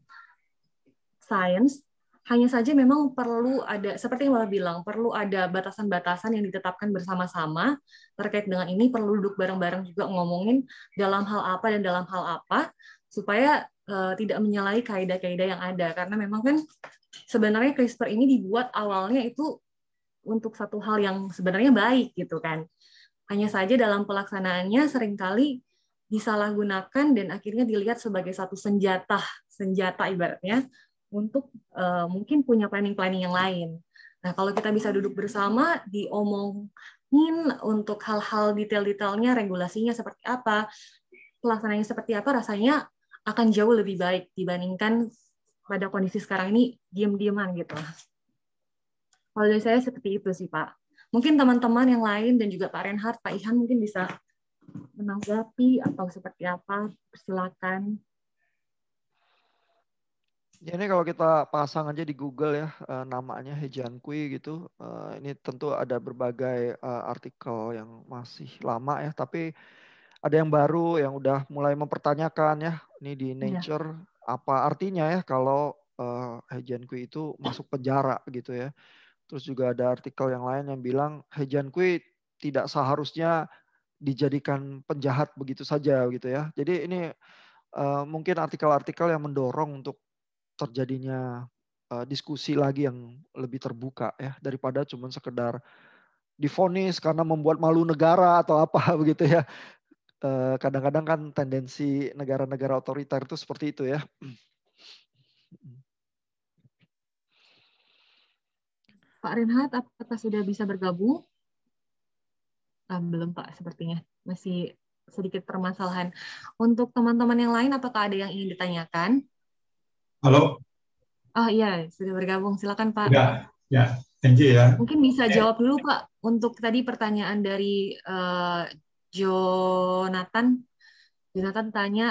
sains hanya saja memang perlu ada, seperti yang Bapak bilang, perlu ada batasan-batasan yang ditetapkan bersama-sama terkait dengan ini, perlu duduk bareng-bareng juga ngomongin dalam hal apa dan dalam hal apa, supaya uh, tidak menyalahi kaidah-kaidah yang ada. Karena memang kan sebenarnya CRISPR ini dibuat awalnya itu untuk satu hal yang sebenarnya baik gitu kan. Hanya saja dalam pelaksanaannya seringkali disalahgunakan dan akhirnya dilihat sebagai satu senjata, senjata ibaratnya untuk uh, mungkin punya planning-planning yang lain. Nah, kalau kita bisa duduk bersama, diomongin untuk hal-hal detail-detailnya, regulasinya seperti apa, pelaksanaannya seperti apa, rasanya akan jauh lebih baik dibandingkan pada kondisi sekarang ini diam-diaman gitu. Kalau dari saya seperti itu sih Pak. Mungkin teman-teman yang lain dan juga Pak Renhard, Pak Ihan mungkin bisa menanggapi atau seperti apa, silakan. Ya ini kalau kita pasang aja di Google ya uh, namanya kui gitu. Eh, ini tentu ada berbagai eh, artikel yang masih lama ya, tapi ada yang baru yang udah mulai mempertanyakan ya. Ini di iya. Nature ya. apa artinya ya kalau uh, kui itu masuk penjara gitu ya. Terus juga ada artikel yang lain yang bilang hejian kui tidak seharusnya dijadikan penjahat begitu saja gitu ya. Jadi ini Uh, mungkin artikel-artikel yang mendorong untuk terjadinya uh, diskusi lagi yang lebih terbuka ya daripada cuma sekedar difonis karena membuat malu negara atau apa begitu ya. Eh, kadang-kadang kan tendensi negara-negara otoriter itu seperti itu ya. Pak Renhat, apakah sudah bisa bergabung? Ah, belum Pak, sepertinya masih sedikit permasalahan. Untuk teman-teman yang lain, apakah ada yang ingin ditanyakan? Halo. Oh iya, sudah bergabung. Silakan Pak. Ya, ya. Thank you ya. Mungkin bisa ya. jawab dulu Pak untuk tadi pertanyaan dari uh, Jonathan. Jonathan tanya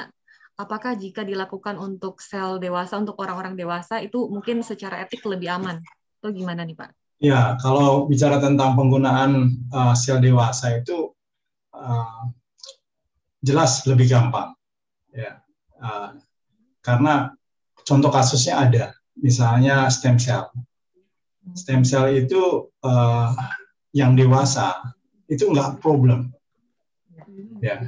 apakah jika dilakukan untuk sel dewasa untuk orang-orang dewasa itu mungkin secara etik lebih aman atau gimana nih Pak? Ya, kalau bicara tentang penggunaan uh, sel dewasa itu uh, jelas lebih gampang. Ya. Uh, karena contoh kasusnya ada, misalnya stem cell. Hmm. Stem cell itu uh, yang dewasa itu enggak problem, hmm. ya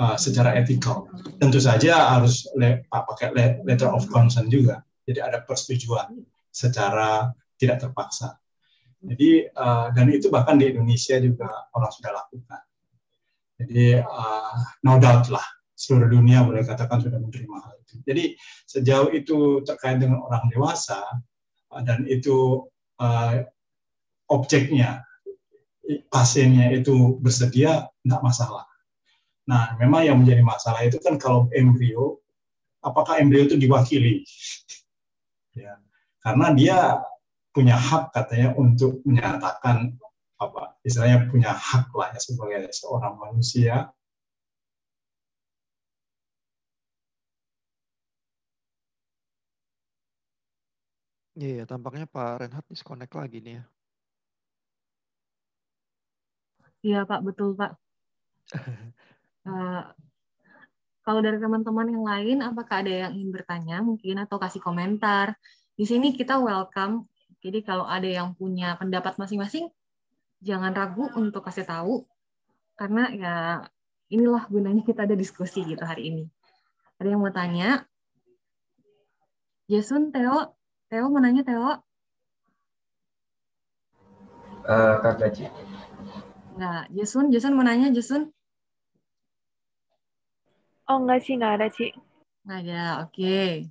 uh, secara etikal. Tentu saja harus le pakai letter of consent juga, jadi ada persetujuan secara tidak terpaksa. Jadi uh, dan itu bahkan di Indonesia juga orang sudah lakukan. Jadi uh, no doubt lah seluruh dunia boleh katakan sudah menerima hal jadi sejauh itu terkait dengan orang dewasa uh, dan itu uh, objeknya pasiennya itu bersedia tidak masalah. Nah, memang yang menjadi masalah itu kan kalau embrio, apakah embrio itu diwakili? ya, karena dia punya hak katanya untuk menyatakan apa istilahnya punya hak lah ya sebagai seorang manusia Iya, yeah, tampaknya Pak Renhat disconnect lagi nih ya. Iya Pak, betul Pak. uh, kalau dari teman-teman yang lain, apakah ada yang ingin bertanya mungkin atau kasih komentar? Di sini kita welcome. Jadi kalau ada yang punya pendapat masing-masing, jangan ragu untuk kasih tahu. Karena ya inilah gunanya kita ada diskusi gitu hari ini. Ada yang mau tanya? Jason, Theo, Teo mau nanya Teo. Uh, eh, Kak sih. Enggak. Jason, Jason mau nanya Jason? Oh enggak sih, enggak ada sih. Enggak ada, oke. Okay.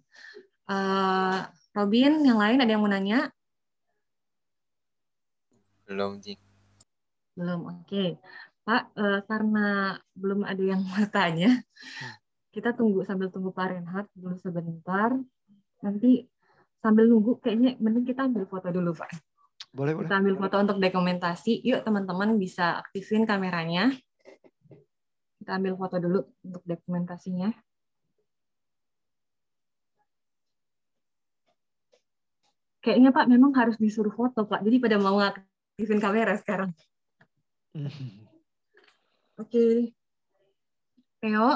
Uh, eh, Robin, yang lain ada yang mau nanya? Belum, sih. Belum, oke. Okay. Pak, uh, karena belum ada yang mau tanya, hmm. kita tunggu sambil tunggu Pak Renhat dulu sebentar. Nanti sambil nunggu kayaknya mending kita ambil foto dulu Pak. Boleh, boleh. Kita ambil foto untuk dokumentasi. Yuk teman-teman bisa aktifin kameranya. Kita ambil foto dulu untuk dokumentasinya. Kayaknya Pak memang harus disuruh foto Pak. Jadi pada mau aktifin kamera sekarang. Oke. Okay. Theo,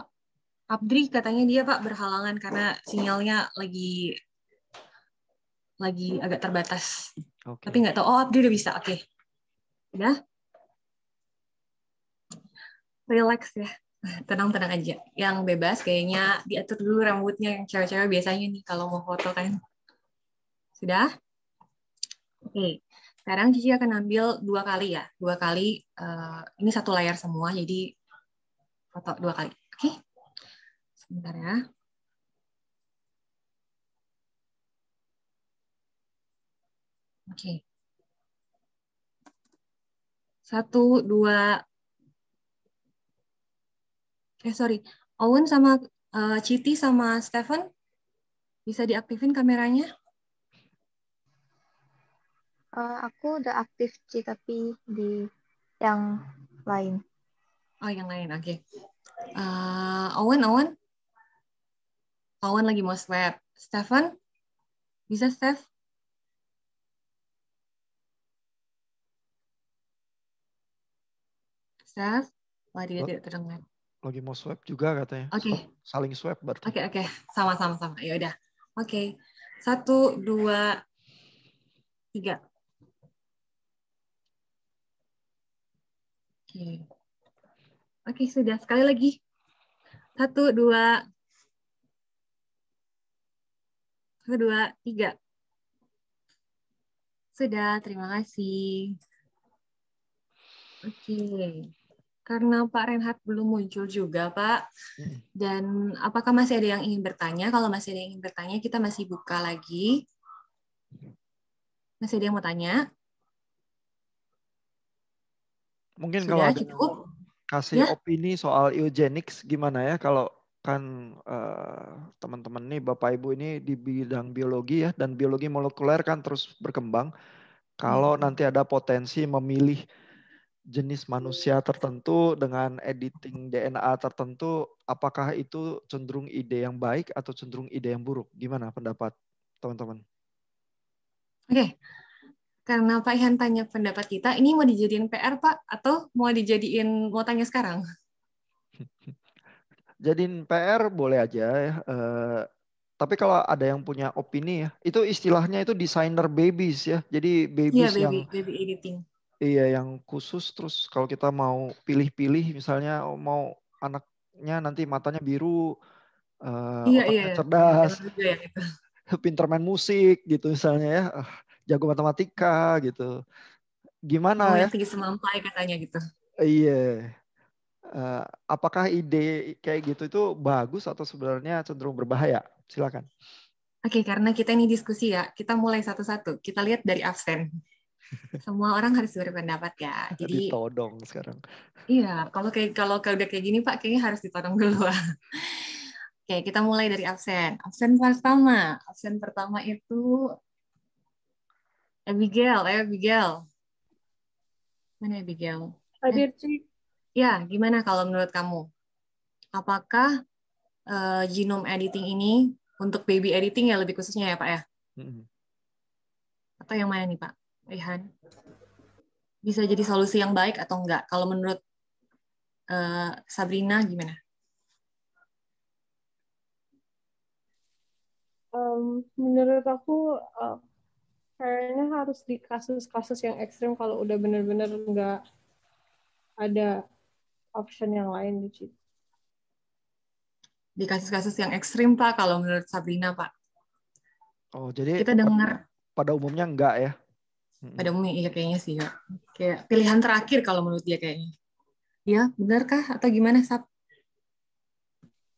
Abdri katanya dia Pak berhalangan karena sinyalnya lagi lagi agak terbatas. Okay. Tapi nggak tahu, oh Abdi udah bisa, oke. Okay. Ya. Relax ya, tenang-tenang aja. Yang bebas kayaknya diatur dulu rambutnya yang cewek-cewek biasanya nih kalau mau foto kan. Sudah? Oke, okay. sekarang Cici akan ambil dua kali ya. Dua kali, uh, ini satu layar semua, jadi foto dua kali. Oke, okay? sebentar ya. Oke. Satu, dua. Eh, sorry. Owen sama uh, Citi sama Stefan, bisa diaktifin kameranya? Uh, aku udah aktif sih, tapi di yang lain. Oh, yang lain, oke. Okay. Uh, eh, Owen, Owen? Owen lagi mau swab. Stefan? Bisa, Steph? access. Wah, dia tidak terdengar. Lagi mau swab juga katanya. Oke. Okay. Saling swab berarti. Oke, okay, oke. Okay. Sama-sama. Sama. Ya udah. Oke. Okay. Satu, dua, tiga. Oke. Okay. Oke, okay, sudah. Sekali lagi. Satu, dua. Satu, dua, tiga. Sudah, terima kasih. Oke. Okay karena Pak Renhat belum muncul juga, Pak. Hmm. Dan apakah masih ada yang ingin bertanya? Kalau masih ada yang ingin bertanya, kita masih buka lagi. Masih ada yang mau tanya? Mungkin Sudah, kalau ada cukup? kasih ya? opini soal eugenics gimana ya kalau kan teman eh, teman-teman nih Bapak Ibu ini di bidang biologi ya dan biologi molekuler kan terus berkembang. Kalau hmm. nanti ada potensi memilih jenis manusia tertentu dengan editing DNA tertentu, apakah itu cenderung ide yang baik atau cenderung ide yang buruk? Gimana pendapat teman-teman? Oke, karena Pak Ihan tanya pendapat kita, ini mau dijadiin PR Pak atau mau dijadiin mau tanya sekarang? Jadiin PR boleh aja ya. Uh, tapi kalau ada yang punya opini ya, itu istilahnya itu designer babies ya. Jadi babies ya, baby, yang baby editing Iya, yang khusus terus kalau kita mau pilih-pilih misalnya mau anaknya nanti matanya biru, uh, iya, iya. cerdas, iya, pinter main musik gitu misalnya ya, uh, jago matematika gitu. Gimana oh, ya? Tinggi semampai katanya gitu. Iya. Uh, apakah ide kayak gitu itu bagus atau sebenarnya cenderung berbahaya? Silakan. Oke, karena kita ini diskusi ya, kita mulai satu-satu. Kita lihat dari absen. Semua orang harus berpendapat ya. Jadi ditodong sekarang. Iya, kalau kayak kalau udah kayak gini Pak, kayaknya harus ditodong dulu. Oke, kita mulai dari absen. Absen pertama, absen pertama itu Abigail, eh Abigail. Mana Abigail? Hadir, eh, sih. Ya, gimana kalau menurut kamu? Apakah uh, genome editing ini untuk baby editing ya lebih khususnya ya Pak ya? Atau yang mana nih Pak? Rehan Bisa jadi solusi yang baik atau enggak? Kalau menurut uh, Sabrina gimana? Um, menurut aku uh, kayaknya harus di kasus-kasus yang ekstrim kalau udah benar-benar enggak ada option yang lain di situ. Di kasus-kasus yang ekstrim pak, kalau menurut Sabrina pak. Oh jadi kita dengar. Pada umumnya enggak ya? pada umumnya ya kayaknya sih ya. Kayak pilihan terakhir kalau menurut dia kayaknya. Ya, benarkah atau gimana, Sap?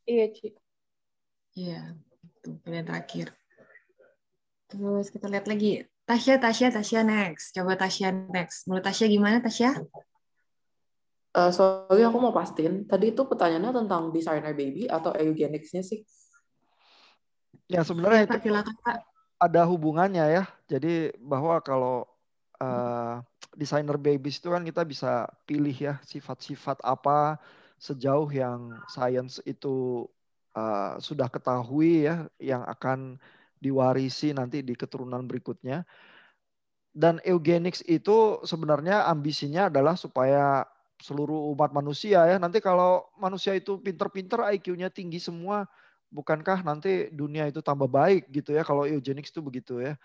Iya, Ci. Iya, itu pilihan terakhir. Terus kita lihat lagi. Tasya, Tasya, Tasya next. Coba Tasya next. Menurut Tasya gimana, Tasya? Uh, sorry, aku mau pastiin. Tadi itu pertanyaannya tentang designer baby atau Eugenics nya sih? Ya, sebenarnya iya, itu silakan, Pak. ada hubungannya ya. Jadi bahwa kalau uh, desainer babies itu kan kita bisa pilih ya sifat-sifat apa sejauh yang sains itu uh, sudah ketahui ya yang akan diwarisi nanti di keturunan berikutnya. Dan eugenics itu sebenarnya ambisinya adalah supaya seluruh umat manusia ya nanti kalau manusia itu pinter-pinter IQ-nya tinggi semua bukankah nanti dunia itu tambah baik gitu ya kalau eugenics itu begitu ya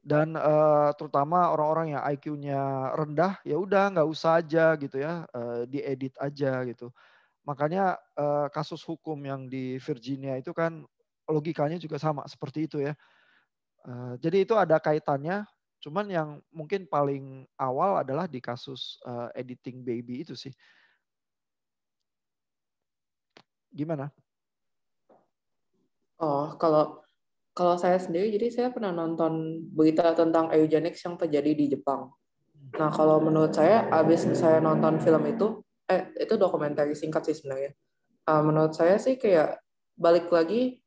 dan uh, terutama orang-orang yang IQ-nya rendah ya udah nggak usah aja gitu ya uh, diedit aja gitu makanya uh, kasus hukum yang di Virginia itu kan logikanya juga sama seperti itu ya uh, jadi itu ada kaitannya cuman yang mungkin paling awal adalah di kasus uh, editing baby itu sih gimana oh kalau kalau saya sendiri, jadi saya pernah nonton berita tentang eugenics yang terjadi di Jepang. Nah, kalau menurut saya, abis saya nonton film itu, eh, itu dokumenter singkat sih sebenarnya. Uh, menurut saya sih kayak balik lagi,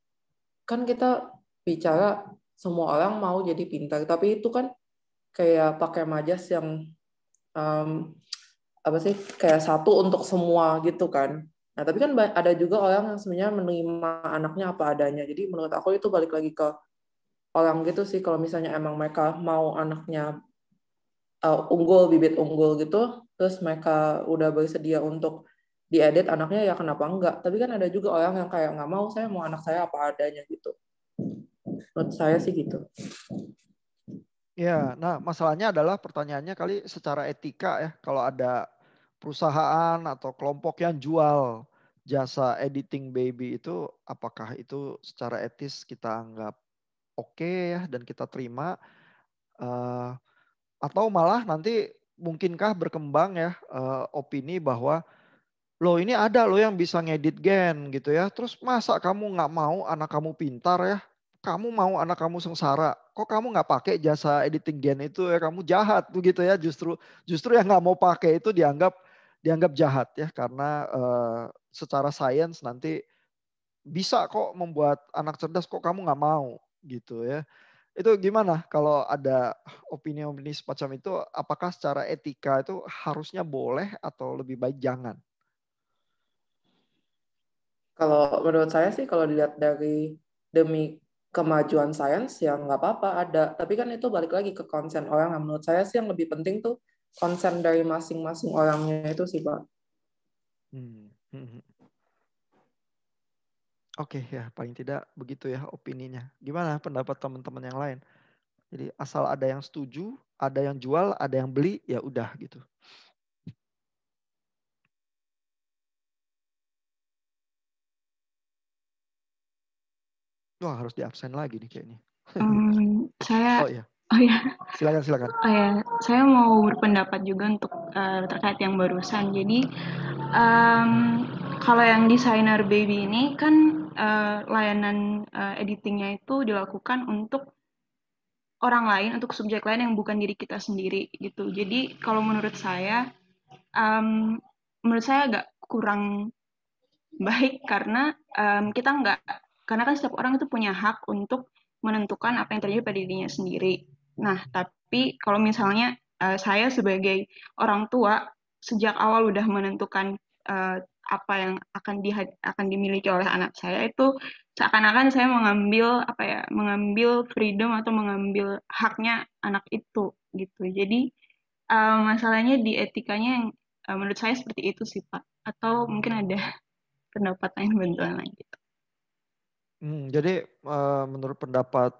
kan kita bicara semua orang mau jadi pintar, tapi itu kan kayak pakai majas yang um, apa sih kayak satu untuk semua gitu kan Nah, tapi kan ada juga orang yang sebenarnya menerima anaknya apa adanya. Jadi menurut aku itu balik lagi ke orang gitu sih kalau misalnya emang mereka mau anaknya uh, unggul, bibit unggul gitu, terus mereka udah bersedia untuk diedit anaknya ya kenapa enggak. Tapi kan ada juga orang yang kayak nggak mau, saya mau anak saya apa adanya gitu. Menurut saya sih gitu. Ya, nah masalahnya adalah pertanyaannya kali secara etika ya, kalau ada perusahaan atau kelompok yang jual jasa editing baby itu apakah itu secara etis kita anggap oke okay ya dan kita terima uh, atau malah nanti mungkinkah berkembang ya uh, opini bahwa lo ini ada lo yang bisa ngedit gen gitu ya. Terus masa kamu nggak mau anak kamu pintar ya? Kamu mau anak kamu sengsara? Kok kamu nggak pakai jasa editing gen itu ya? Kamu jahat tuh gitu ya. Justru justru yang nggak mau pakai itu dianggap dianggap jahat ya karena uh, secara sains nanti bisa kok membuat anak cerdas kok kamu nggak mau gitu ya itu gimana kalau ada opini-opini semacam itu apakah secara etika itu harusnya boleh atau lebih baik jangan kalau menurut saya sih kalau dilihat dari demi kemajuan sains ya nggak apa-apa ada tapi kan itu balik lagi ke konsen orang nah, menurut saya sih yang lebih penting tuh concern dari masing-masing orangnya itu sih pak. Hmm. hmm, hmm. Oke okay, ya paling tidak begitu ya opininya. Gimana pendapat teman-teman yang lain? Jadi asal ada yang setuju, ada yang jual, ada yang beli, ya udah gitu. Wah harus di absen lagi nih kayaknya. Um, saya oh, iya. Oh ya. Silakan silakan. Oh ya, saya mau berpendapat juga untuk uh, terkait yang barusan. Jadi um, kalau yang desainer baby ini kan uh, layanan uh, editingnya itu dilakukan untuk orang lain, untuk subjek lain yang bukan diri kita sendiri gitu. Jadi kalau menurut saya, um, menurut saya agak kurang baik karena um, kita nggak karena kan setiap orang itu punya hak untuk menentukan apa yang terjadi pada dirinya sendiri Nah, tapi kalau misalnya uh, saya sebagai orang tua sejak awal udah menentukan uh, apa yang akan di akan dimiliki oleh anak saya itu seakan-akan saya mengambil apa ya mengambil freedom atau mengambil haknya anak itu gitu jadi uh, masalahnya di etikanya yang uh, menurut saya seperti itu sih pak atau mungkin hmm. ada pendapat lain bantuan lain gitu hmm, jadi uh, menurut pendapat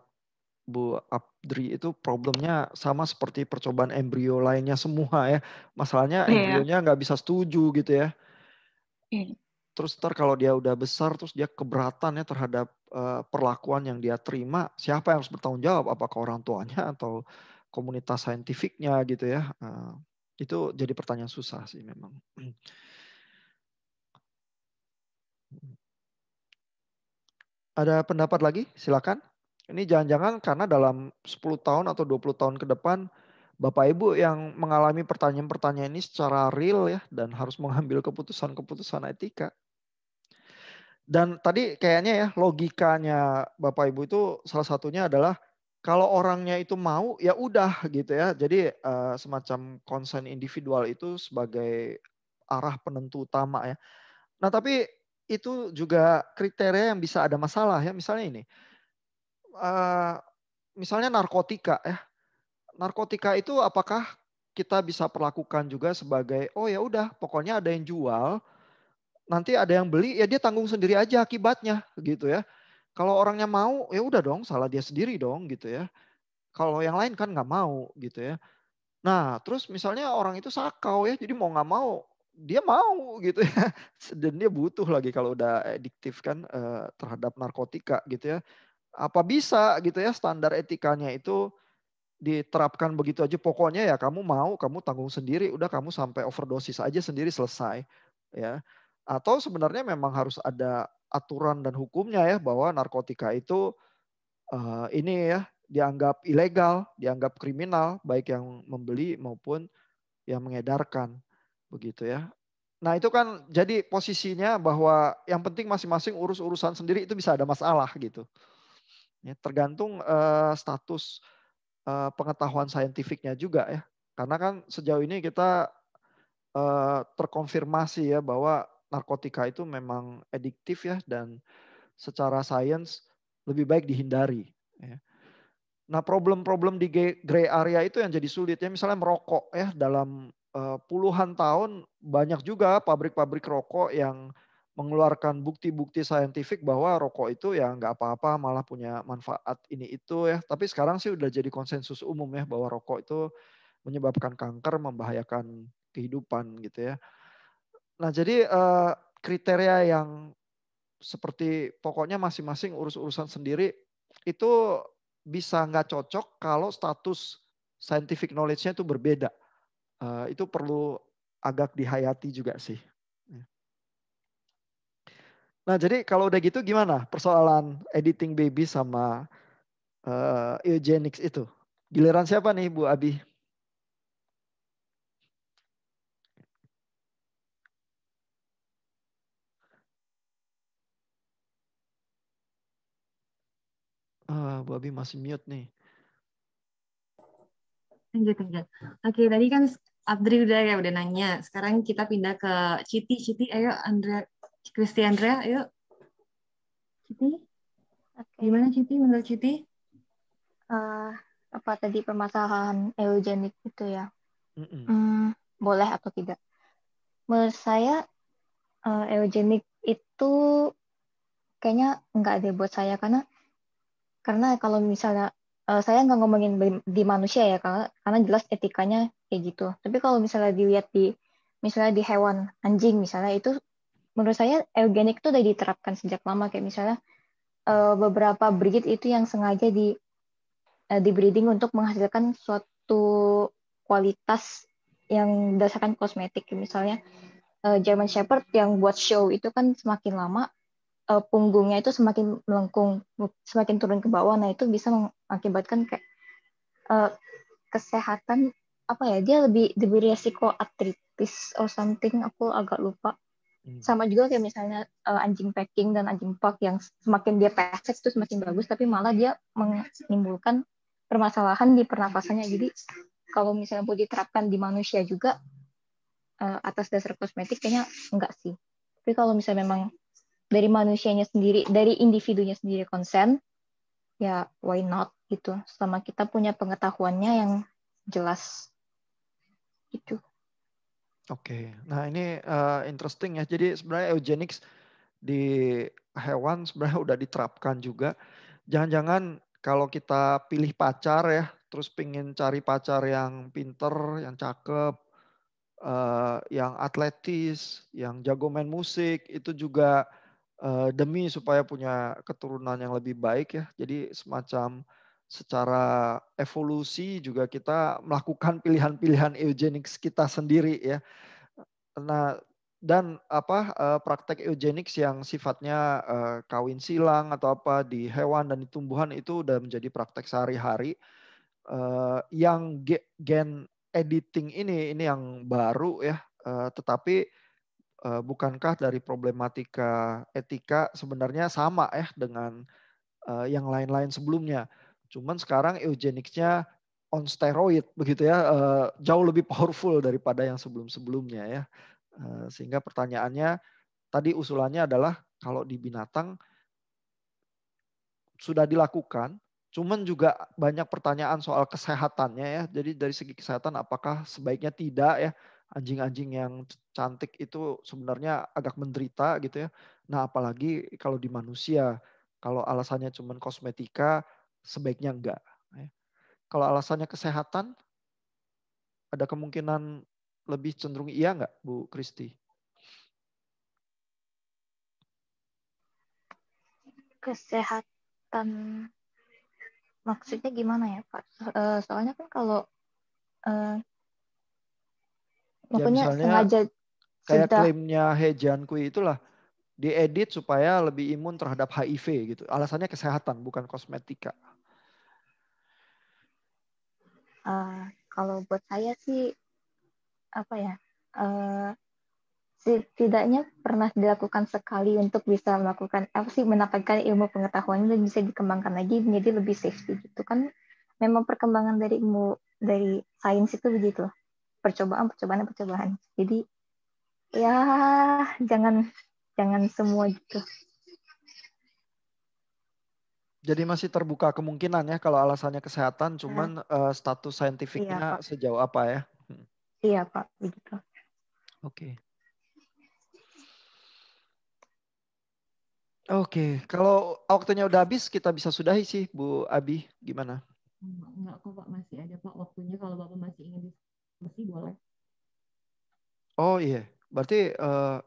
Bu Abdri itu problemnya sama seperti percobaan embrio lainnya semua ya. Masalahnya yeah. embrionya nggak bisa setuju gitu ya. Iya. Terus ntar kalau dia udah besar terus dia keberatan ya terhadap uh, perlakuan yang dia terima, siapa yang harus bertanggung jawab? Apakah orang tuanya atau komunitas saintifiknya gitu ya? Uh, itu jadi pertanyaan susah sih memang. Ada pendapat lagi? Silakan. Ini jangan-jangan karena dalam 10 tahun atau 20 tahun ke depan Bapak Ibu yang mengalami pertanyaan-pertanyaan ini secara real ya dan harus mengambil keputusan-keputusan etika. Dan tadi kayaknya ya logikanya Bapak Ibu itu salah satunya adalah kalau orangnya itu mau ya udah gitu ya. Jadi eh, semacam konsen individual itu sebagai arah penentu utama ya. Nah, tapi itu juga kriteria yang bisa ada masalah ya. Misalnya ini, Eh, misalnya narkotika ya. Narkotika itu apakah kita bisa perlakukan juga sebagai oh ya udah pokoknya ada yang jual nanti ada yang beli ya dia tanggung sendiri aja akibatnya gitu ya kalau orangnya mau ya udah dong salah dia sendiri dong gitu ya kalau yang lain kan nggak mau gitu ya nah terus misalnya orang itu sakau ya jadi mau nggak mau dia mau gitu ya dan dia butuh lagi kalau udah ediktif kan eh, terhadap narkotika gitu ya apa bisa gitu ya standar etikanya itu diterapkan begitu aja pokoknya ya kamu mau kamu tanggung sendiri udah kamu sampai overdosis aja sendiri selesai ya atau sebenarnya memang harus ada aturan dan hukumnya ya bahwa narkotika itu uh, ini ya dianggap ilegal dianggap kriminal baik yang membeli maupun yang mengedarkan begitu ya nah itu kan jadi posisinya bahwa yang penting masing-masing urus urusan sendiri itu bisa ada masalah gitu Ya, tergantung uh, status uh, pengetahuan saintifiknya juga ya. Karena kan sejauh ini kita uh, terkonfirmasi ya bahwa narkotika itu memang ediktif ya dan secara sains lebih baik dihindari. Ya. Nah problem-problem di gray area itu yang jadi sulit ya misalnya merokok ya dalam uh, puluhan tahun banyak juga pabrik-pabrik rokok yang mengeluarkan bukti-bukti saintifik bahwa rokok itu ya nggak apa-apa malah punya manfaat ini itu ya tapi sekarang sih udah jadi konsensus umum ya bahwa rokok itu menyebabkan kanker membahayakan kehidupan gitu ya nah jadi eh, kriteria yang seperti pokoknya masing-masing urus-urusan sendiri itu bisa nggak cocok kalau status scientific knowledge-nya itu berbeda eh, itu perlu agak dihayati juga sih Nah, jadi kalau udah gitu gimana persoalan editing baby sama uh, eugenics itu? Giliran siapa nih Bu Abi? Ah, Bu Abi masih mute nih. Lanjut, lanjut. Oke, tadi kan Abdri udah ya udah nanya. Sekarang kita pindah ke Citi. Citi, ayo Andrea Kristiandra, yuk. Citi, okay. gimana Citi menurut Citi? Uh, eh, apa tadi permasalahan eugenik itu ya? Mm -mm. Mm, boleh atau tidak? Menurut saya uh, eugenik itu kayaknya nggak ada buat saya karena karena kalau misalnya uh, saya nggak ngomongin di manusia ya karena karena jelas etikanya kayak gitu. Tapi kalau misalnya dilihat di misalnya di hewan anjing misalnya itu menurut saya eugenik itu sudah diterapkan sejak lama kayak misalnya uh, beberapa breed itu yang sengaja di uh, di breeding untuk menghasilkan suatu kualitas yang berdasarkan kosmetik misalnya uh, German Shepherd yang buat show itu kan semakin lama uh, punggungnya itu semakin melengkung semakin turun ke bawah nah itu bisa mengakibatkan kayak uh, kesehatan apa ya dia lebih lebih resiko artritis or something aku agak lupa Hmm. Sama juga kayak misalnya uh, anjing packing dan anjing park yang semakin dia pesek itu semakin bagus, tapi malah dia menimbulkan permasalahan di pernapasannya. Jadi kalau misalnya mau diterapkan di manusia juga uh, atas dasar kosmetik kayaknya enggak sih. Tapi kalau misalnya memang dari manusianya sendiri, dari individunya sendiri konsen, ya why not gitu. Selama kita punya pengetahuannya yang jelas. Gitu. Oke, okay. nah ini uh, interesting ya. Jadi sebenarnya eugenics di hewan sebenarnya udah diterapkan juga. Jangan-jangan kalau kita pilih pacar ya, terus pingin cari pacar yang pinter, yang cakep, uh, yang atletis, yang jago main musik, itu juga uh, demi supaya punya keturunan yang lebih baik ya. Jadi semacam secara evolusi juga kita melakukan pilihan-pilihan eugenics kita sendiri ya. Nah, dan apa eh, praktek eugenics yang sifatnya eh, kawin silang atau apa di hewan dan di tumbuhan itu sudah menjadi praktek sehari-hari eh, yang gen editing ini ini yang baru ya tetapi bukankah dari problematika etika sebenarnya sama ya dengan yang lain-lain sebelumnya Cuman sekarang eugeniknya on steroid begitu ya, eh, jauh lebih powerful daripada yang sebelum-sebelumnya ya. Eh, sehingga pertanyaannya tadi usulannya adalah kalau di binatang sudah dilakukan, cuman juga banyak pertanyaan soal kesehatannya ya. Jadi dari segi kesehatan apakah sebaiknya tidak ya anjing-anjing yang cantik itu sebenarnya agak menderita gitu ya. Nah, apalagi kalau di manusia kalau alasannya cuman kosmetika sebaiknya enggak. Ya. Kalau alasannya kesehatan, ada kemungkinan lebih cenderung iya enggak, Bu Kristi? Kesehatan maksudnya gimana ya Pak? Eh, soalnya kan kalau uh, maksudnya misalnya, sengaja kayak sudah... klaimnya Kui itulah diedit supaya lebih imun terhadap HIV gitu. Alasannya kesehatan bukan kosmetika. Eh, kalau buat saya sih apa ya uh, setidaknya pernah dilakukan sekali untuk bisa melakukan apa sih mendapatkan ilmu pengetahuan dan bisa dikembangkan lagi menjadi lebih safety gitu kan memang perkembangan dari ilmu dari sains itu begitu percobaan percobaan percobaan jadi ya jangan jangan semua gitu jadi masih terbuka kemungkinan ya kalau alasannya kesehatan, cuman uh, status saintifiknya iya, sejauh apa ya? Hmm. Iya Pak, begitu. Oke. Okay. Oke, okay. kalau waktunya udah habis kita bisa sudahi sih Bu Abi, gimana? Enggak kok Pak, masih ada Pak waktunya kalau Bapak masih ingin diskusi boleh. Oh iya, berarti uh,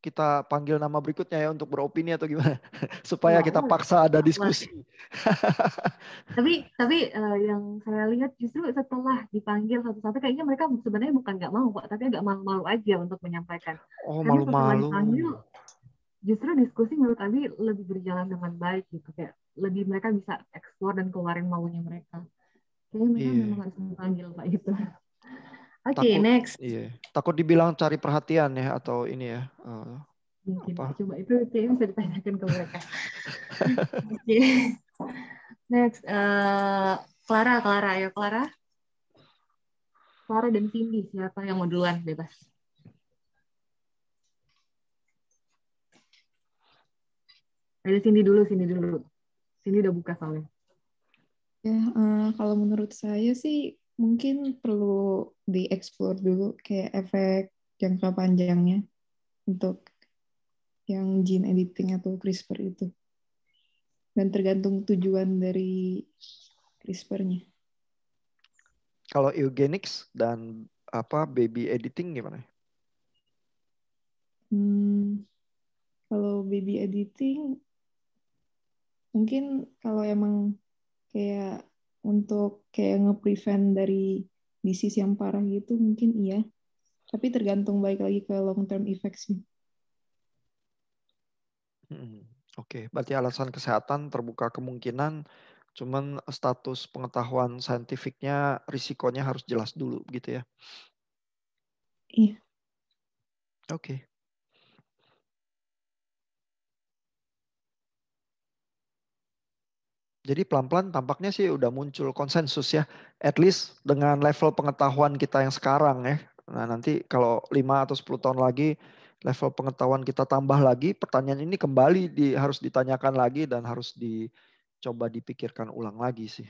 kita panggil nama berikutnya ya untuk beropini atau gimana supaya kita paksa ada diskusi. tapi tapi uh, yang saya lihat justru setelah dipanggil satu-satu kayaknya mereka sebenarnya bukan nggak mau kok tapi agak malu-malu aja untuk menyampaikan. Oh malu-malu. Justru diskusi menurut Abi lebih berjalan dengan baik gitu kayak lebih mereka bisa eksplor dan keluarin maunya mereka. Kayaknya mereka yeah. memang harus dipanggil pak itu. Oke, okay, next. Iya, takut dibilang cari perhatian ya atau ini ya. Uh, eh, Mungkin iya, apa? coba itu kayaknya bisa ditanyakan ke mereka. Oke. okay. Next, uh, Clara, Clara, ayo Clara. Clara dan Cindy, siapa yang mau duluan bebas? Ada Cindy dulu, Cindy dulu. Cindy udah buka soalnya. Ya, uh, kalau menurut saya sih mungkin perlu dieksplor dulu kayak efek jangka panjangnya untuk yang gene editing atau CRISPR itu. Dan tergantung tujuan dari CRISPR-nya. Kalau eugenics dan apa baby editing gimana? Hmm, kalau baby editing mungkin kalau emang kayak untuk kayak nge-prevent dari disease yang parah gitu mungkin iya tapi tergantung baik lagi ke long term effectsnya. Hmm, Oke, okay. berarti alasan kesehatan terbuka kemungkinan, cuman status pengetahuan saintifiknya risikonya harus jelas dulu gitu ya? Iya. Oke, okay. Jadi pelan-pelan tampaknya sih udah muncul konsensus ya, at least dengan level pengetahuan kita yang sekarang ya. Nah nanti kalau 5 atau 10 tahun lagi level pengetahuan kita tambah lagi, pertanyaan ini kembali di, harus ditanyakan lagi dan harus dicoba dipikirkan ulang lagi sih.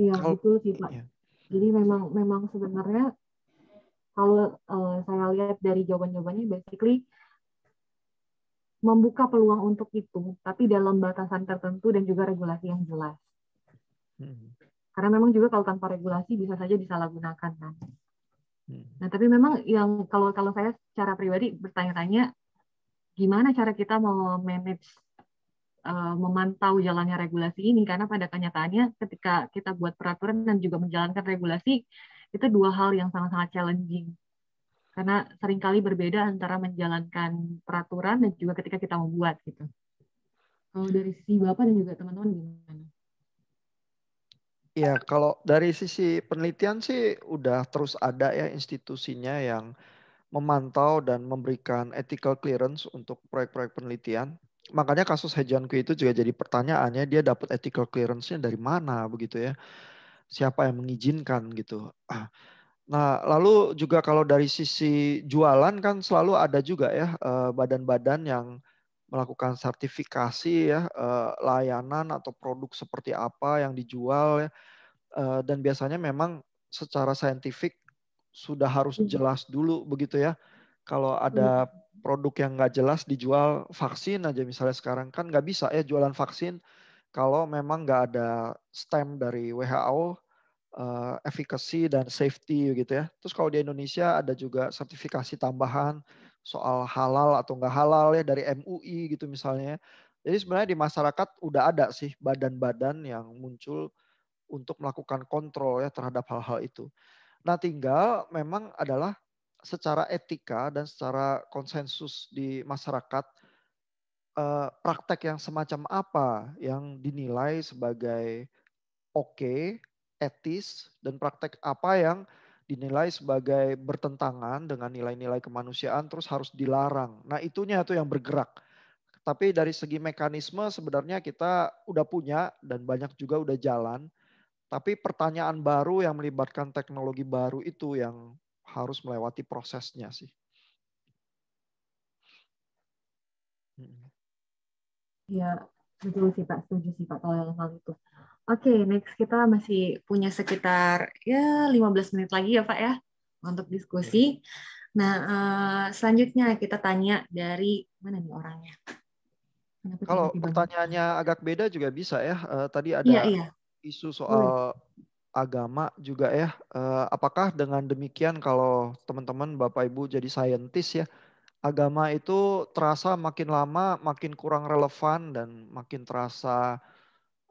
Iya oh, betul sih Pak. Iya. Jadi memang memang sebenarnya kalau uh, saya lihat dari jawaban-jawabannya basically membuka peluang untuk itu, tapi dalam batasan tertentu dan juga regulasi yang jelas. Hmm. Karena memang juga kalau tanpa regulasi bisa saja disalahgunakan kan. Hmm. Nah, tapi memang yang kalau kalau saya secara pribadi bertanya-tanya gimana cara kita mau manage eh, memantau jalannya regulasi ini karena pada kenyataannya ketika kita buat peraturan dan juga menjalankan regulasi itu dua hal yang sangat-sangat challenging karena seringkali berbeda antara menjalankan peraturan dan juga ketika kita membuat gitu. Kalau dari sisi Bapak dan juga teman-teman gimana? Ya, kalau dari sisi penelitian sih udah terus ada ya institusinya yang memantau dan memberikan ethical clearance untuk proyek-proyek penelitian. Makanya kasus Hejanku itu juga jadi pertanyaannya dia dapat ethical clearance-nya dari mana begitu ya. Siapa yang mengizinkan gitu. Ah, Nah, lalu juga kalau dari sisi jualan kan selalu ada juga ya eh, badan-badan yang melakukan sertifikasi ya eh, layanan atau produk seperti apa yang dijual ya. Eh, dan biasanya memang secara saintifik sudah harus hmm. jelas dulu begitu ya. Kalau ada hmm. produk yang nggak jelas dijual vaksin aja misalnya sekarang kan nggak bisa ya jualan vaksin kalau memang nggak ada stem dari WHO uh, efficacy dan safety gitu ya. Terus kalau di Indonesia ada juga sertifikasi tambahan soal halal atau nggak halal ya dari MUI gitu misalnya. Jadi sebenarnya di masyarakat udah ada sih badan-badan yang muncul untuk melakukan kontrol ya terhadap hal-hal itu. Nah tinggal memang adalah secara etika dan secara konsensus di masyarakat eh, praktek yang semacam apa yang dinilai sebagai oke okay etis dan praktek apa yang dinilai sebagai bertentangan dengan nilai-nilai kemanusiaan terus harus dilarang. Nah, itunya itu yang bergerak. Tapi dari segi mekanisme sebenarnya kita udah punya dan banyak juga udah jalan. Tapi pertanyaan baru yang melibatkan teknologi baru itu yang harus melewati prosesnya sih. Ya, betul sih Pak, setuju sih Pak kalau yang hal itu. Oke, okay, next kita masih punya sekitar ya 15 menit lagi ya Pak ya untuk diskusi. Nah, uh, selanjutnya kita tanya dari mana nih orangnya? Kenapa Kalau pertanyaannya agak beda juga bisa ya. Uh, tadi ada iya, iya. isu soal Boleh agama juga ya. Eh, apakah dengan demikian kalau teman-teman Bapak Ibu jadi saintis ya, agama itu terasa makin lama makin kurang relevan dan makin terasa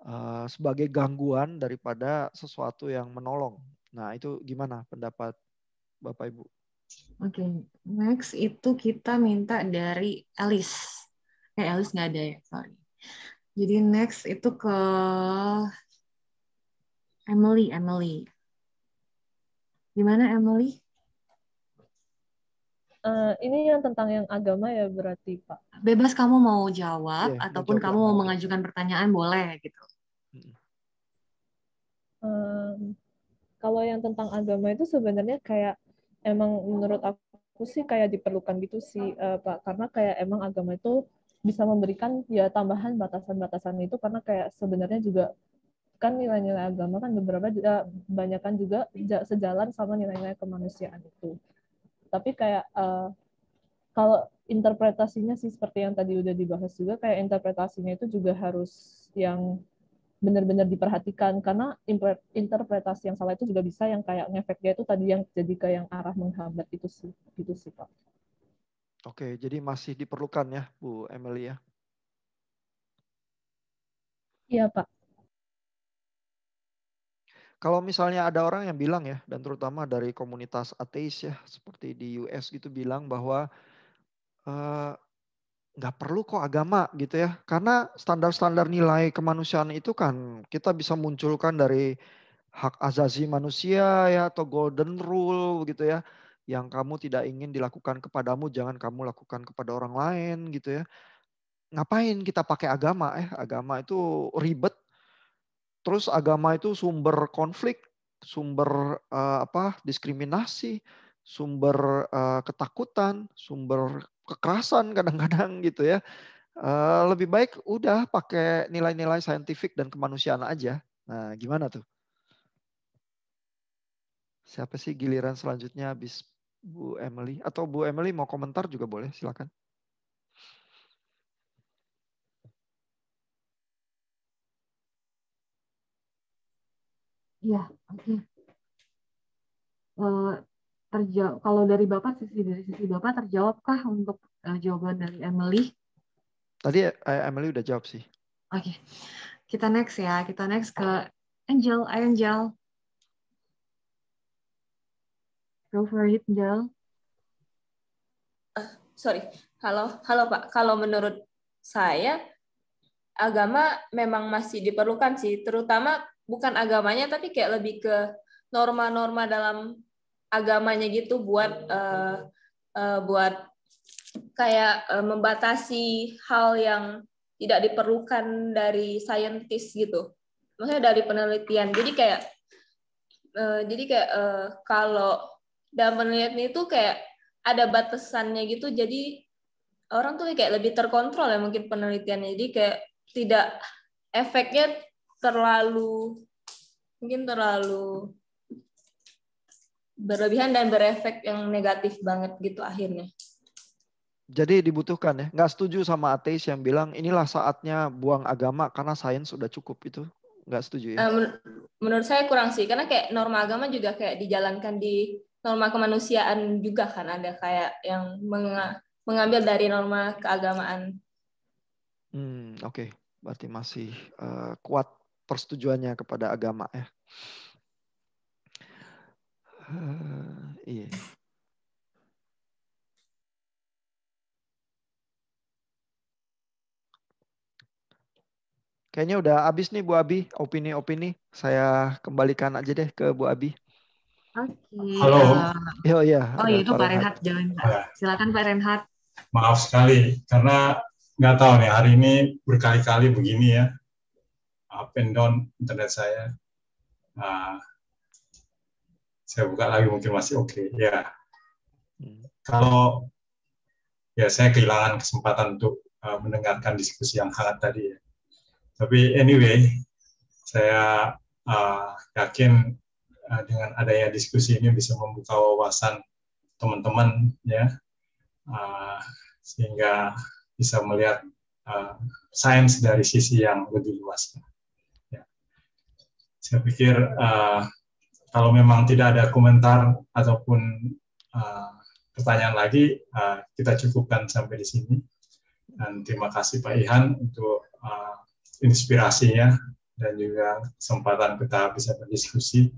Eh, sebagai gangguan daripada sesuatu yang menolong. Nah, itu gimana pendapat Bapak Ibu? Oke, okay. next itu kita minta dari Alice. Eh, Alice nggak ada ya, sorry. Jadi next itu ke Emily, Emily. Gimana Emily? Uh, ini yang tentang yang agama ya berarti Pak. Bebas kamu mau jawab yeah, ataupun kamu mau mengajukan pertanyaan boleh gitu um, kalau yang tentang agama itu sebenarnya kayak emang menurut aku sih kayak diperlukan gitu sih uh, pak karena kayak emang agama itu bisa memberikan ya tambahan batasan-batasan itu karena kayak sebenarnya juga kan nilai-nilai agama kan beberapa juga banyakkan juga sejalan sama nilai-nilai kemanusiaan itu tapi kayak uh, kalau interpretasinya sih seperti yang tadi udah dibahas juga kayak interpretasinya itu juga harus yang benar-benar diperhatikan karena interpretasi yang salah itu juga bisa yang kayak ngefek dia itu tadi yang jadi ke yang arah menghambat itu sih itu sih pak. Oke, jadi masih diperlukan ya Bu Emily ya? Iya pak. Kalau misalnya ada orang yang bilang ya, dan terutama dari komunitas ateis ya, seperti di US gitu bilang bahwa uh, nggak perlu kok agama gitu ya karena standar-standar nilai kemanusiaan itu kan kita bisa munculkan dari hak azazi manusia ya atau golden rule gitu ya yang kamu tidak ingin dilakukan kepadamu jangan kamu lakukan kepada orang lain gitu ya ngapain kita pakai agama eh agama itu ribet terus agama itu sumber konflik sumber uh, apa diskriminasi sumber uh, ketakutan sumber kekerasan kadang-kadang gitu ya. Eh, lebih baik udah pakai nilai-nilai saintifik dan kemanusiaan aja. Nah, gimana tuh? Siapa sih giliran selanjutnya habis Bu Emily? Atau Bu Emily mau komentar juga boleh, silakan. Ya, oke. Okay. Uh, eh, terjawab kalau dari bapak sisi dari sisi bapak terjawabkah untuk uh, jawaban dari Emily? Tadi uh, Emily udah jawab sih. Oke, okay. kita next ya, kita next ke Angel, Angel. Go for it, Angel. Uh, sorry, halo, halo Pak. Kalau menurut saya agama memang masih diperlukan sih, terutama bukan agamanya tapi kayak lebih ke norma-norma dalam agamanya gitu buat uh, uh, buat kayak uh, membatasi hal yang tidak diperlukan dari saintis gitu maksudnya dari penelitian jadi kayak uh, jadi kayak uh, kalau dalam penelitian itu kayak ada batasannya gitu jadi orang tuh kayak lebih terkontrol ya mungkin penelitiannya jadi kayak tidak efeknya terlalu mungkin terlalu berlebihan dan berefek yang negatif banget gitu akhirnya. Jadi dibutuhkan ya. Nggak setuju sama ateis yang bilang inilah saatnya buang agama karena sains sudah cukup itu. Nggak setuju ya? Eh, menurut saya kurang sih. Karena kayak norma agama juga kayak dijalankan di norma kemanusiaan juga kan. Ada kayak yang mengambil dari norma keagamaan. Hmm, Oke. Okay. Berarti masih uh, kuat persetujuannya kepada agama ya iya. Kayaknya udah habis nih Bu Abi, opini-opini. Saya kembalikan aja deh ke Bu Abi. Oke. Halo. oh, iya. oh iya, itu Pak Renhat, jangan Pak. Silakan Pak Renhat. Maaf sekali, karena nggak tahu nih hari ini berkali-kali begini ya, up and down internet saya. Nah, saya buka lagi mungkin masih oke okay. ya hmm. kalau ya saya kehilangan kesempatan untuk uh, mendengarkan diskusi yang hangat tadi ya tapi anyway saya uh, yakin uh, dengan adanya diskusi ini bisa membuka wawasan teman-teman ya uh, sehingga bisa melihat uh, sains dari sisi yang lebih luas. Ya. Saya pikir uh, kalau memang tidak ada komentar ataupun uh, pertanyaan lagi, uh, kita cukupkan sampai di sini. Dan terima kasih Pak Ihan untuk uh, inspirasinya dan juga kesempatan kita bisa berdiskusi.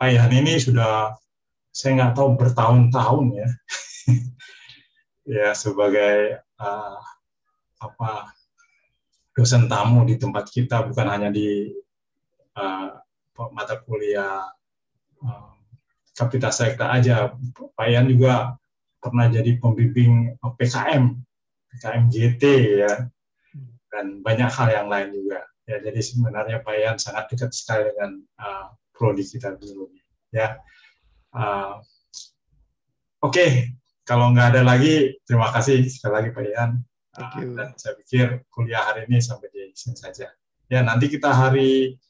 Pak Ihan ini sudah saya nggak tahu bertahun-tahun ya, ya sebagai uh, apa dosen tamu di tempat kita bukan hanya di uh, mata kuliah eh, kapita sekta aja. Pak Ian juga pernah jadi pembimbing PKM, PKM GT ya, dan banyak hal yang lain juga. Ya, jadi sebenarnya Pak Ian sangat dekat sekali dengan uh, prodi kita dulu. Ya, uh, oke. Okay. Kalau nggak ada lagi, terima kasih sekali lagi Pak Ian. Uh, dan saya pikir kuliah hari ini sampai di sini saja. Ya, nanti kita hari